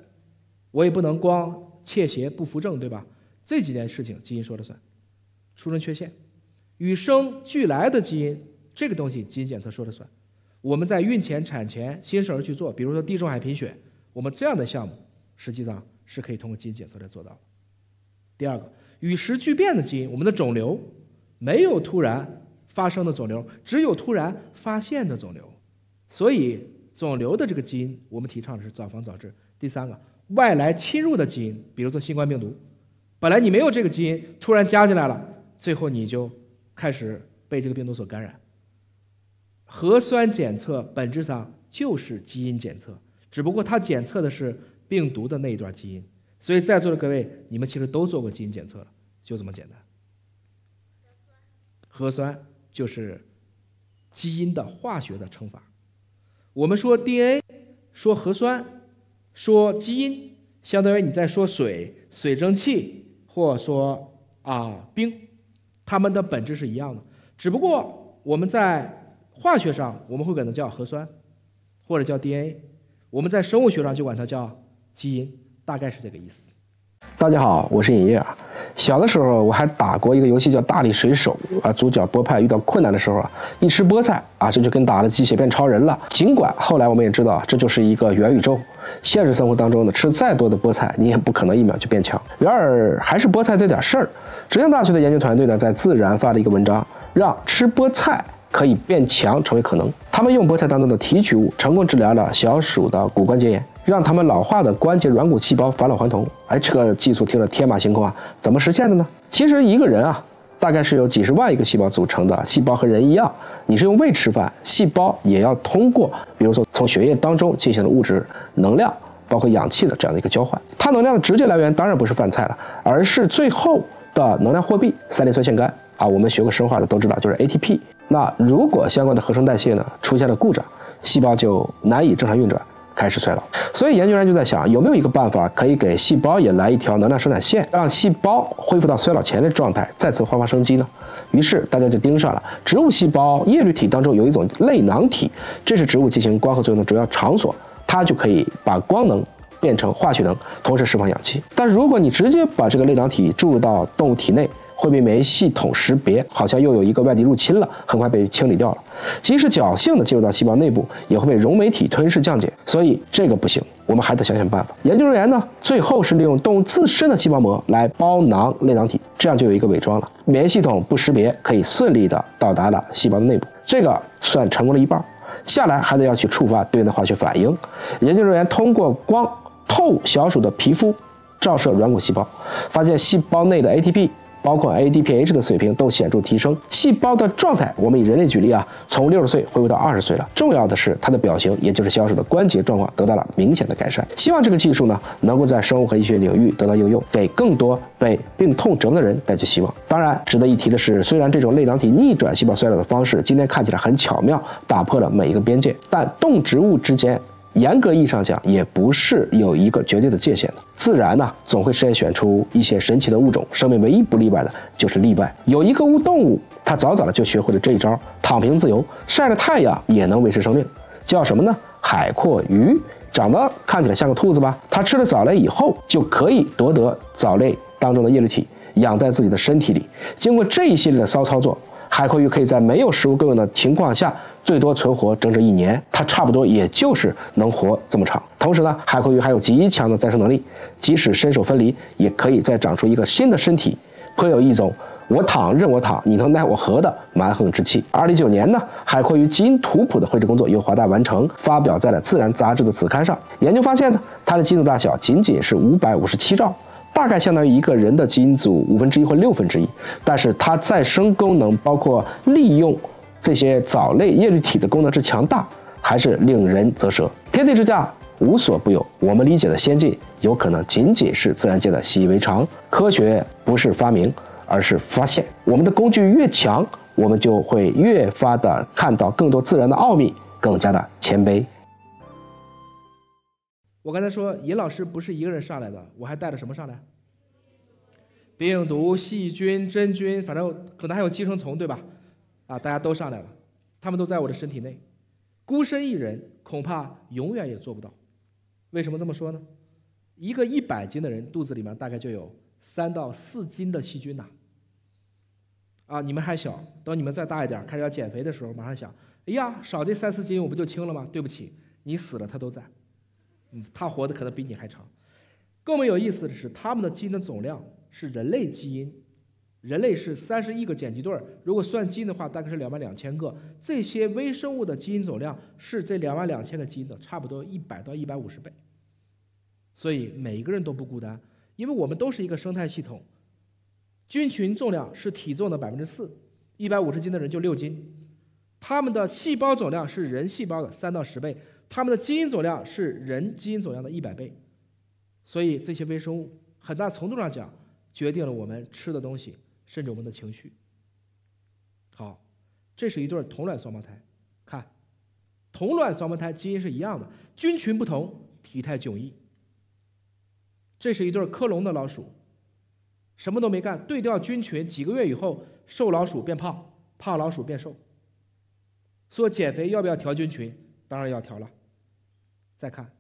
我也不能光窃邪不扶正，对吧？这几件事情，基因说了算。出生缺陷，与生俱来的基因，这个东西基因检测说了算。我们在孕前、产前、新生儿去做，比如说地中海贫血，我们这样的项目实际上是可以通过基因检测来做到。第二个。与时俱变的基因，我们的肿瘤没有突然发生的肿瘤，只有突然发现的肿瘤，所以肿瘤的这个基因，我们提倡的是早防早治。第三个，外来侵入的基因，比如说新冠病毒，本来你没有这个基因，突然加进来了，最后你就开始被这个病毒所感染。核酸检测本质上就是基因检测，只不过它检测的是病毒的那一段基因。所以在座的各位，你们其实都做过基因检测了，就这么简单。核酸就是基因的化学的称法。我们说 DNA，说核酸，说基因，相当于你在说水、水蒸气，或说啊冰，它们的本质是一样的。只不过我们在化学上，我们会管它叫核酸，或者叫 DNA；我们在生物学上就管它叫基因。大概是这个意思。大家好，我是尹烨啊。小的时候我还打过一个游戏叫《大力水手》啊，主角波派遇到困难的时候啊，一吃菠菜啊，这就跟打了鸡血变超人了。尽管后来我们也知道，这就是一个元宇宙。现实生活当中呢，吃再多的菠菜，你也不可能一秒就变强。然而，还是菠菜这点事儿。浙江大学的研究团队呢，在《自然》发了一个文章，让吃菠菜可以变强成为可能。他们用菠菜当中的提取物，成功治疗了小鼠的骨关节炎。让他们老化的关节软骨细胞返老还童。哎，这个技术听着天马行空啊，怎么实现的呢？其实一个人啊，大概是由几十万一个细胞组成的。细胞和人一样，你是用胃吃饭，细胞也要通过，比如说从血液当中进行的物质、能量，包括氧气的这样的一个交换。它能量的直接来源当然不是饭菜了，而是最后的能量货币三磷酸腺苷啊。我们学过生化的都知道，就是 ATP。那如果相关的合成代谢呢出现了故障，细胞就难以正常运转。开始衰老，所以研究人员就在想，有没有一个办法可以给细胞也来一条能量生产线，让细胞恢复到衰老前的状态，再次焕发生机呢？于是大家就盯上了植物细胞叶绿体当中有一种类囊体，这是植物进行光合作用的主要场所，它就可以把光能变成化学能，同时释放氧气。但是如果你直接把这个类囊体注入到动物体内，会被酶系统识别，好像又有一个外敌入侵了，很快被清理掉了。即使侥幸的进入到细胞内部，也会被溶酶体吞噬降解，所以这个不行。我们还得想想办法。研究人员呢，最后是利用动物自身的细胞膜来包囊类囊体，这样就有一个伪装了，免疫系统不识别，可以顺利的到达了细胞的内部。这个算成功了一半。下来还得要去触发对应的化学反应。研究人员通过光透小鼠的皮肤，照射软骨细胞，发现细胞内的 ATP。包括 ADPH 的水平都显著提升，细胞的状态。我们以人类举例啊，从六十岁恢复到二十岁了。重要的是，它的表型，也就是小失的关节状况得到了明显的改善。希望这个技术呢，能够在生物和医学领域得到应用，给更多被病痛折磨的人带去希望。当然，值得一提的是，虽然这种类囊体逆转细胞衰老的方式今天看起来很巧妙，打破了每一个边界，但动植物之间。严格意义上讲，也不是有一个绝对的界限的。自然呢，总会筛选出一些神奇的物种。生命唯一不例外的就是例外，有一个物动物，它早早的就学会了这一招，躺平自由，晒着太阳也能维持生命。叫什么呢？海阔鱼，长得看起来像个兔子吧？它吃了藻类以后，就可以夺得藻类当中的叶绿体，养在自己的身体里。经过这一系列的骚操作。海阔鱼可以在没有食物供应的情况下最多存活整整一年，它差不多也就是能活这么长。同时呢，海阔鱼还有极强的再生能力，即使身手分离，也可以再长出一个新的身体，颇有一种“我躺任我躺，你能奈我何”的蛮横之气。二零一九年呢，海阔鱼基因图谱的绘制工作由华大完成，发表在了《自然》杂志的子刊上。研究发现呢，它的基因大小仅仅是五百五十七兆。大概相当于一个人的基因组五分之一或六分之一，但是它再生功能包括利用这些藻类叶绿体的功能之强大，还是令人啧舌。天地之价无所不有。我们理解的先进，有可能仅仅是自然界的习以为常。科学不是发明，而是发现。我们的工具越强，我们就会越发的看到更多自然的奥秘，更加的谦卑。我刚才说，尹老师不是一个人上来的，我还带着什么上来？病毒、细菌、真菌，反正可能还有寄生虫，对吧？啊，大家都上来了，他们都在我的身体内，孤身一人恐怕永远也做不到。为什么这么说呢？一个一百斤的人肚子里面大概就有三到四斤的细菌呐。啊，你们还小，等你们再大一点，开始要减肥的时候，马上想，哎呀，少这三四斤我不就轻了吗？对不起，你死了，他都在。嗯，他活的可能比你还长。更为有意思的是，他们的基因的总量。是人类基因，人类是三十亿个碱基对儿，如果算基因的话，大概是两万两千个。这些微生物的基因总量是这两万两千个基因的差不多一百到一百五十倍。所以每一个人都不孤单，因为我们都是一个生态系统。菌群重量是体重的百分之四，一百五十斤的人就六斤。他们的细胞总量是人细胞的三到十倍，他们的基因总量是人基因总量的一百倍。所以这些微生物很大程度上讲。决定了我们吃的东西，甚至我们的情绪。好，这是一对同卵双胞胎，看，同卵双胞胎基因是一样的，菌群不同，体态迥异。这是一对克隆的老鼠，什么都没干，对调菌群，几个月以后，瘦老鼠变胖，胖老鼠变瘦。说减肥要不要调菌群？当然要调了。再看，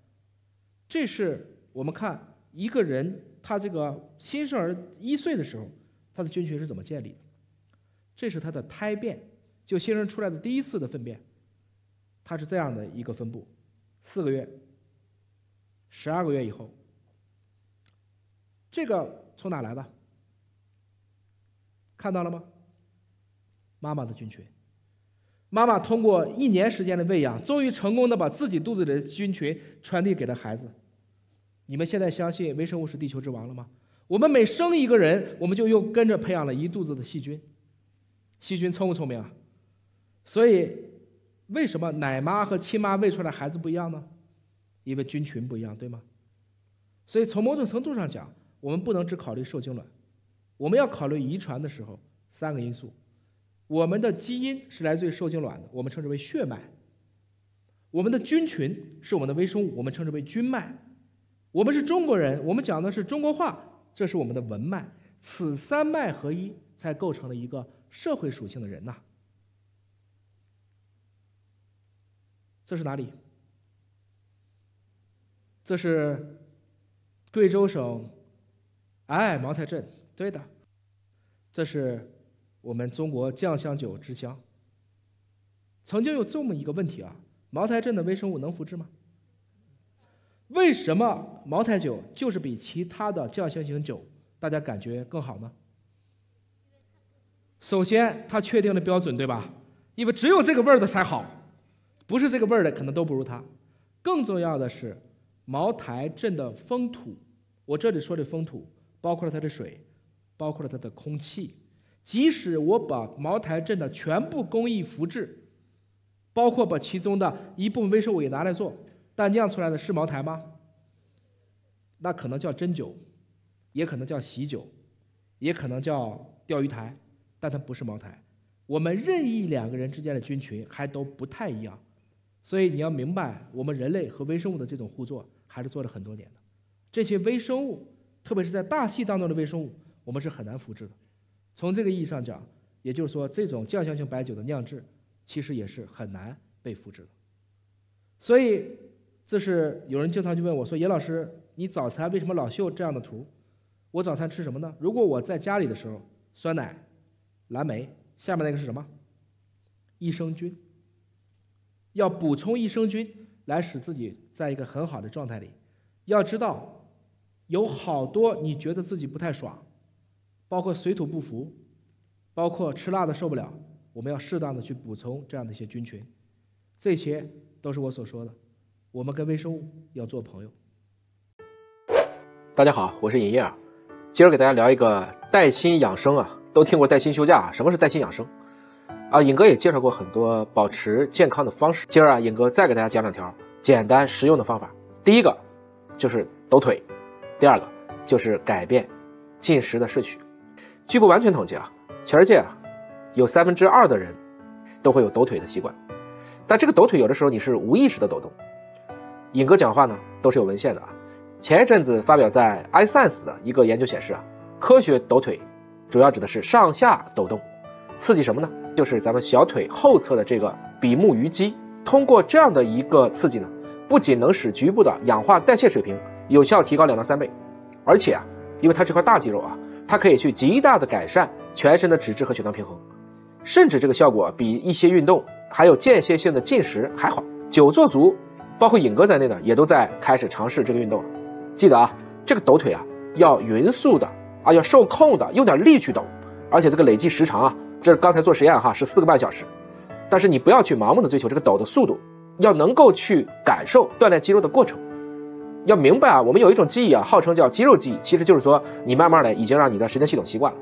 这是我们看一个人。他这个新生儿一岁的时候，他的菌群是怎么建立的？这是他的胎便，就新生出来的第一次的粪便，它是这样的一个分布：四个月、十二个月以后，这个从哪来的？看到了吗？妈妈的菌群，妈妈通过一年时间的喂养，终于成功的把自己肚子里的菌群传递给了孩子。你们现在相信微生物是地球之王了吗？我们每生一个人，我们就又跟着培养了一肚子的细菌。细菌聪不聪明啊？所以，为什么奶妈和亲妈喂出来孩子不一样呢？因为菌群不一样，对吗？所以从某种程度上讲，我们不能只考虑受精卵，我们要考虑遗传的时候三个因素：我们的基因是来自于受精卵的，我们称之为血脉；我们的菌群是我们的微生物，我们称之为菌脉。我们是中国人，我们讲的是中国话，这是我们的文脉。此三脉合一，才构成了一个社会属性的人呐。这是哪里？这是贵州省哎茅台镇，对的。这是我们中国酱香酒之乡。曾经有这么一个问题啊：茅台镇的微生物能复制吗？为什么茅台酒就是比其他的酱香型酒大家感觉更好呢？首先，它确定了标准，对吧？因为只有这个味儿的才好，不是这个味儿的可能都不如它。更重要的是，茅台镇的风土，我这里说的风土包括了它的水，包括了它的空气。即使我把茅台镇的全部工艺复制，包括把其中的一部分微生物也拿来做。那酿出来的是茅台吗？那可能叫真酒，也可能叫习酒，也可能叫钓鱼台，但它不是茅台。我们任意两个人之间的菌群还都不太一样，所以你要明白，我们人类和微生物的这种互作还是做了很多年的。这些微生物，特别是在大气当中的微生物，我们是很难复制的。从这个意义上讲，也就是说，这种酱香型白酒的酿制，其实也是很难被复制的。所以。这是有人经常就问我说：“严老师，你早餐为什么老秀这样的图？”我早餐吃什么呢？如果我在家里的时候，酸奶、蓝莓，下面那个是什么？益生菌。要补充益生菌，来使自己在一个很好的状态里。要知道，有好多你觉得自己不太爽，包括水土不服，包括吃辣的受不了，我们要适当的去补充这样的一些菌群。这些都是我所说的。我们跟微生物要做朋友。大家好，我是尹烨，今儿给大家聊一个带薪养生啊，都听过带薪休假啊，什么是带薪养生？啊，尹哥也介绍过很多保持健康的方式，今儿啊，尹哥再给大家讲两条简单实用的方法。第一个就是抖腿，第二个就是改变进食的顺序。据不完全统计啊，全世界啊，有三分之二的人都会有抖腿的习惯，但这个抖腿有的时候你是无意识的抖动。尹哥讲话呢都是有文献的啊。前一阵子发表在《i s e n c e 的一个研究显示啊，科学抖腿主要指的是上下抖动，刺激什么呢？就是咱们小腿后侧的这个比目鱼肌。通过这样的一个刺激呢，不仅能使局部的氧化代谢水平有效提高两到三倍，而且啊，因为它是块大肌肉啊，它可以去极大的改善全身的脂质和血糖平衡，甚至这个效果比一些运动还有间歇性的进食还好。久坐族。包括影哥在内呢，也都在开始尝试这个运动。记得啊，这个抖腿啊，要匀速的啊，要受控的，用点力去抖。而且这个累计时长啊，这刚才做实验哈是四个半小时。但是你不要去盲目的追求这个抖的速度，要能够去感受锻炼肌肉的过程。要明白啊，我们有一种记忆啊，号称叫肌肉记忆，其实就是说你慢慢的已经让你的时间系统习惯了。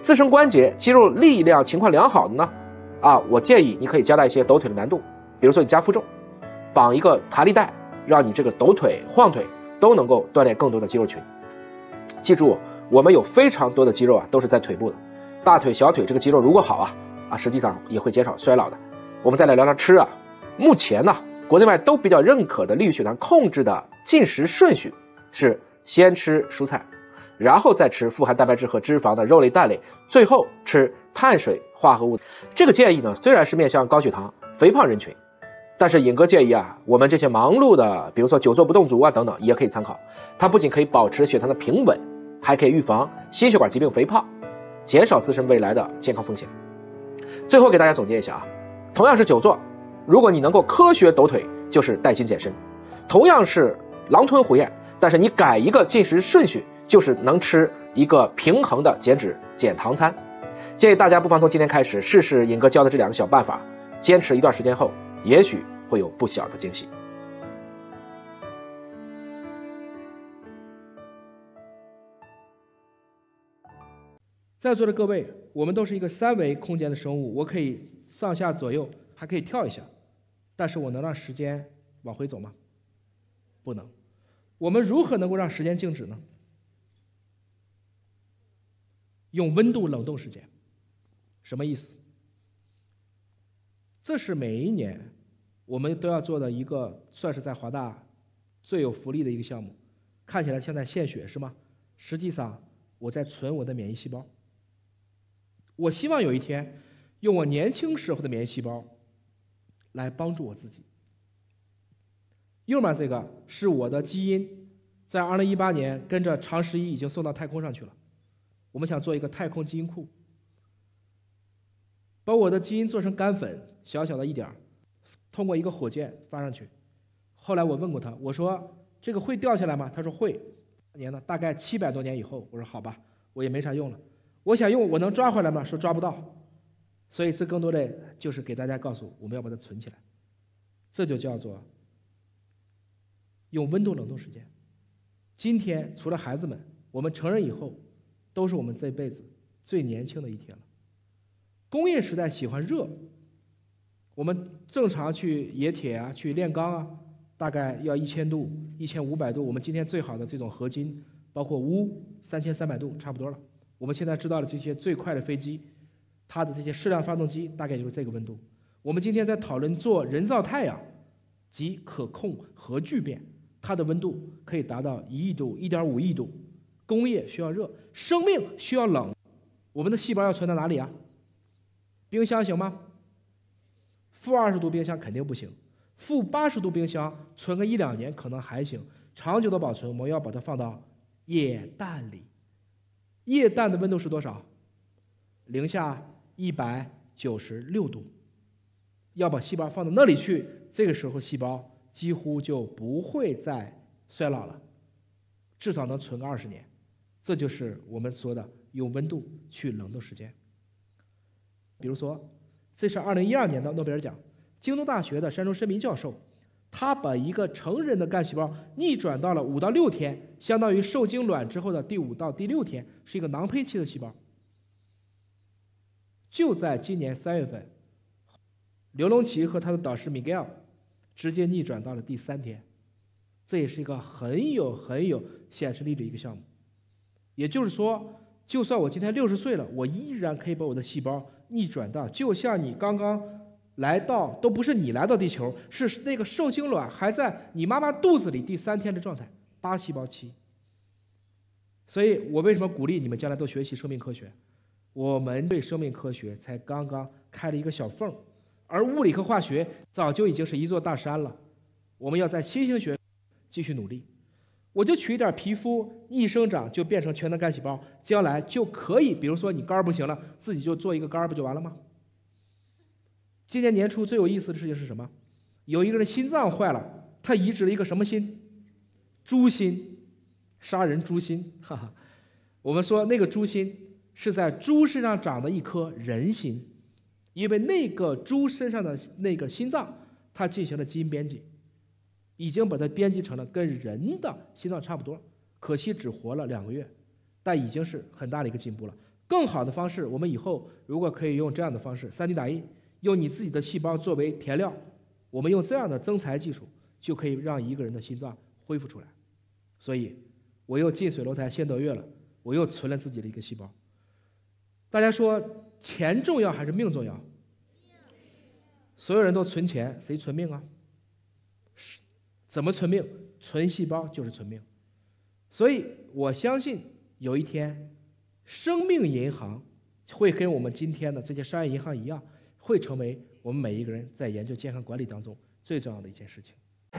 自身关节肌肉力量情况良好的呢，啊，我建议你可以加大一些抖腿的难度，比如说你加负重。绑一个弹力带，让你这个抖腿、晃腿都能够锻炼更多的肌肉群。记住，我们有非常多的肌肉啊，都是在腿部的，大腿、小腿这个肌肉如果好啊，啊，实际上也会减少衰老的。我们再来聊聊吃啊，目前呢，国内外都比较认可的利于血糖控制的进食顺序是先吃蔬菜，然后再吃富含蛋白质和脂肪的肉类、蛋类，最后吃碳水化合物。这个建议呢，虽然是面向高血糖、肥胖人群。但是尹哥建议啊，我们这些忙碌的，比如说久坐不动足啊等等，也可以参考。它不仅可以保持血糖的平稳，还可以预防心血管疾病、肥胖，减少自身未来的健康风险。最后给大家总结一下啊，同样是久坐，如果你能够科学抖腿，就是带薪健身；同样是狼吞虎咽，但是你改一个进食顺序，就是能吃一个平衡的减脂减糖餐。建议大家不妨从今天开始试试尹哥教的这两个小办法，坚持一段时间后。也许会有不小的惊喜。在座的各位，我们都是一个三维空间的生物，我可以上下左右，还可以跳一下，但是我能让时间往回走吗？不能。我们如何能够让时间静止呢？用温度冷冻时间，什么意思？这是每一年我们都要做的一个，算是在华大最有福利的一个项目。看起来像在献血是吗？实际上我在存我的免疫细胞。我希望有一天用我年轻时候的免疫细胞来帮助我自己。右面这个是我的基因，在二零一八年跟着长十一已经送到太空上去了。我们想做一个太空基因库。把我的基因做成干粉，小小的一点儿，通过一个火箭发上去。后来我问过他，我说：“这个会掉下来吗？”他说：“会。”年呢，大概七百多年以后，我说：“好吧，我也没啥用了。我想用，我能抓回来吗？”说：“抓不到。”所以这更多的就是给大家告诉我们要把它存起来，这就叫做用温度冷冻时间。今天除了孩子们，我们成人以后都是我们这辈子最年轻的一天了。工业时代喜欢热，我们正常去冶铁啊，去炼钢啊，大概要一千度、一千五百度。我们今天最好的这种合金，包括钨，三千三百度差不多了。我们现在知道的这些最快的飞机，它的这些适量发动机大概就是这个温度。我们今天在讨论做人造太阳及可控核聚变，它的温度可以达到一亿度、一点五亿度。工业需要热，生命需要冷，我们的细胞要存在哪里啊？冰箱行吗？负二十度冰箱肯定不行，负八十度冰箱存个一两年可能还行，长久的保存我们要把它放到液氮里。液氮的温度是多少？零下一百九十六度。要把细胞放到那里去，这个时候细胞几乎就不会再衰老了，至少能存个二十年。这就是我们说的用温度去冷冻时间。比如说，这是二零一二年的诺贝尔奖，京都大学的山中伸明教授，他把一个成人的干细胞逆转到了五到六天，相当于受精卵之后的第五到第六天，是一个囊胚期的细胞。就在今年三月份，刘龙奇和他的导师米盖尔，直接逆转到了第三天，这也是一个很有很有显示力的一个项目。也就是说，就算我今天六十岁了，我依然可以把我的细胞。逆转的，就像你刚刚来到，都不是你来到地球，是那个受精卵还在你妈妈肚子里第三天的状态，八细胞期。所以我为什么鼓励你们将来都学习生命科学？我们对生命科学才刚刚开了一个小缝而物理和化学早就已经是一座大山了。我们要在新兴学继续努力。我就取一点皮肤，一生长就变成全能干细胞，将来就可以，比如说你肝不行了，自己就做一个肝不就完了吗？今年年初最有意思的事情是什么？有一个人心脏坏了，他移植了一个什么心？猪心，杀人猪心，哈哈。我们说那个猪心是在猪身上长的一颗人心，因为那个猪身上的那个心脏，它进行了基因编辑。已经把它编辑成了跟人的心脏差不多，可惜只活了两个月，但已经是很大的一个进步了。更好的方式，我们以后如果可以用这样的方式，3D 打印，用你自己的细胞作为填料，我们用这样的增材技术，就可以让一个人的心脏恢复出来。所以，我又近水楼台先得月了，我又存了自己的一个细胞。大家说，钱重要还是命重要？所有人都存钱，谁存命啊？是。怎么存命？存细胞就是存命，所以我相信有一天，生命银行会跟我们今天的这些商业银行一样，会成为我们每一个人在研究健康管理当中最重要的一件事情。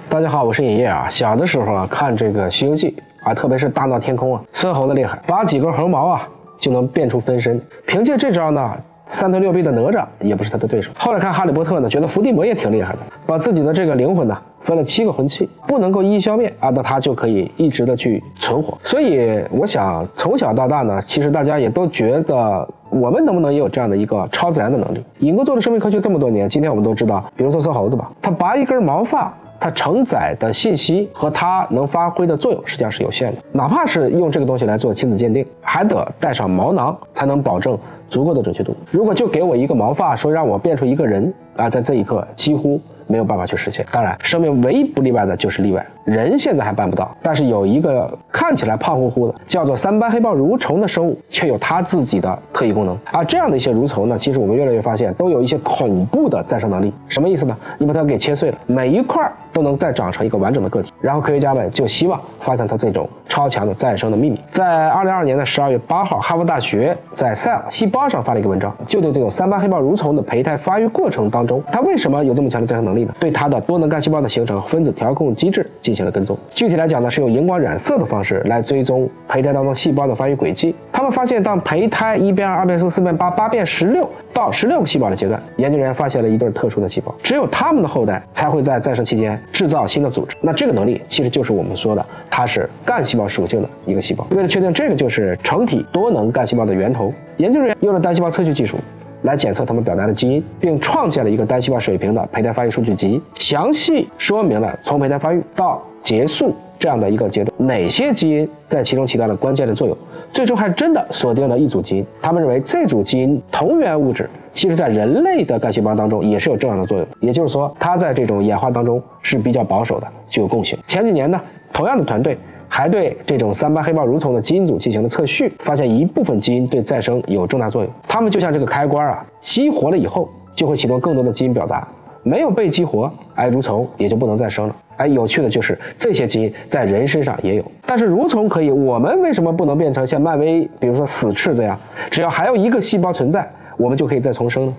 大家好，我是尹烨啊。小的时候啊，看这个《西游记》啊，特别是大闹天宫啊，孙猴的厉害，拔几根猴毛啊就能变出分身，凭借这招呢，三头六臂的哪吒也不是他的对手。后来看《哈利波特》呢，觉得伏地魔也挺厉害的，把自己的这个灵魂呢。分了七个魂器，不能够一一消灭啊，那它就可以一直的去存活。所以我想从小到大呢，其实大家也都觉得我们能不能也有这样的一个超自然的能力？尹哥做了生命科学这么多年，今天我们都知道，比如说孙猴子吧，他拔一根毛发，它承载的信息和它能发挥的作用实际上是有限的。哪怕是用这个东西来做亲子鉴定，还得带上毛囊才能保证足够的准确度。如果就给我一个毛发，说让我变出一个人啊，在这一刻几乎。没有办法去实现。当然，生命唯一不例外的就是例外。人现在还办不到，但是有一个看起来胖乎乎的，叫做三斑黑豹蠕虫的生物，却有它自己的特异功能。而这样的一些蠕虫呢，其实我们越来越发现，都有一些恐怖的再生能力。什么意思呢？你把它给切碎了，每一块都能再长成一个完整的个体。然后科学家们就希望发现它这种超强的再生的秘密。在二零二二年的十二月八号，哈佛大学在《Cell 细胞》上发了一个文章，就对这种三斑黑豹蠕虫的胚胎发育过程当中，它为什么有这么强的再生能力呢？对它的多能干细胞的形成分子调控机制。进。进行了跟踪，具体来讲呢，是用荧光染色的方式来追踪胚胎当中细胞的发育轨迹。他们发现，当胚胎一变二、二变四、四变八、八变十六，到十六个细胞的阶段，研究人员发现了一对特殊的细胞，只有他们的后代才会在再生期间制造新的组织。那这个能力其实就是我们说的，它是干细胞属性的一个细胞。为了确定这个就是成体多能干细胞的源头，研究人员用了单细胞测序技术。来检测他们表达的基因，并创建了一个单细胞水平的胚胎发育数据集，详细说明了从胚胎发育到结束这样的一个阶段，哪些基因在其中起到了关键的作用。最终还真的锁定了一组基因，他们认为这组基因同源物质，其实在人类的干细胞当中也是有重要的作用，也就是说它在这种演化当中是比较保守的，具有共性。前几年呢，同样的团队。还对这种三八黑豹蠕虫的基因组进行了测序，发现一部分基因对再生有重大作用。它们就像这个开关啊，激活了以后就会启动更多的基因表达，没有被激活，哎，蠕虫也就不能再生了。哎，有趣的就是这些基因在人身上也有，但是蠕虫可以，我们为什么不能变成像漫威，比如说死翅子呀？只要还有一个细胞存在，我们就可以再重生呢？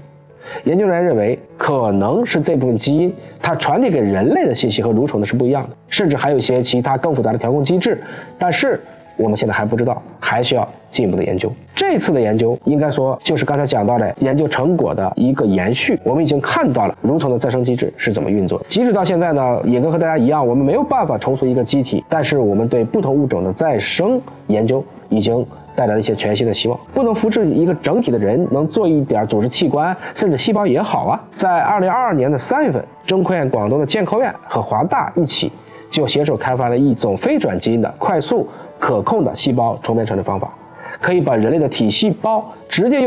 研究人员认为，可能是这部分基因它传递给人类的信息和蠕虫的是不一样的，甚至还有一些其他更复杂的调控机制。但是我们现在还不知道，还需要进一步的研究。这次的研究应该说就是刚才讲到的研究成果的一个延续。我们已经看到了蠕虫的再生机制是怎么运作。的。即使到现在呢，也跟和大家一样，我们没有办法重塑一个机体。但是我们对不同物种的再生研究已经。带来了一些全新的希望，不能复制一个整体的人，能做一点组织器官，甚至细胞也好啊。在二零二二年的三月份，中科院广东的健康院和华大一起就携手开发了一种非转基因的快速可控的细胞重编程的方法，可以把人类的体细胞直接。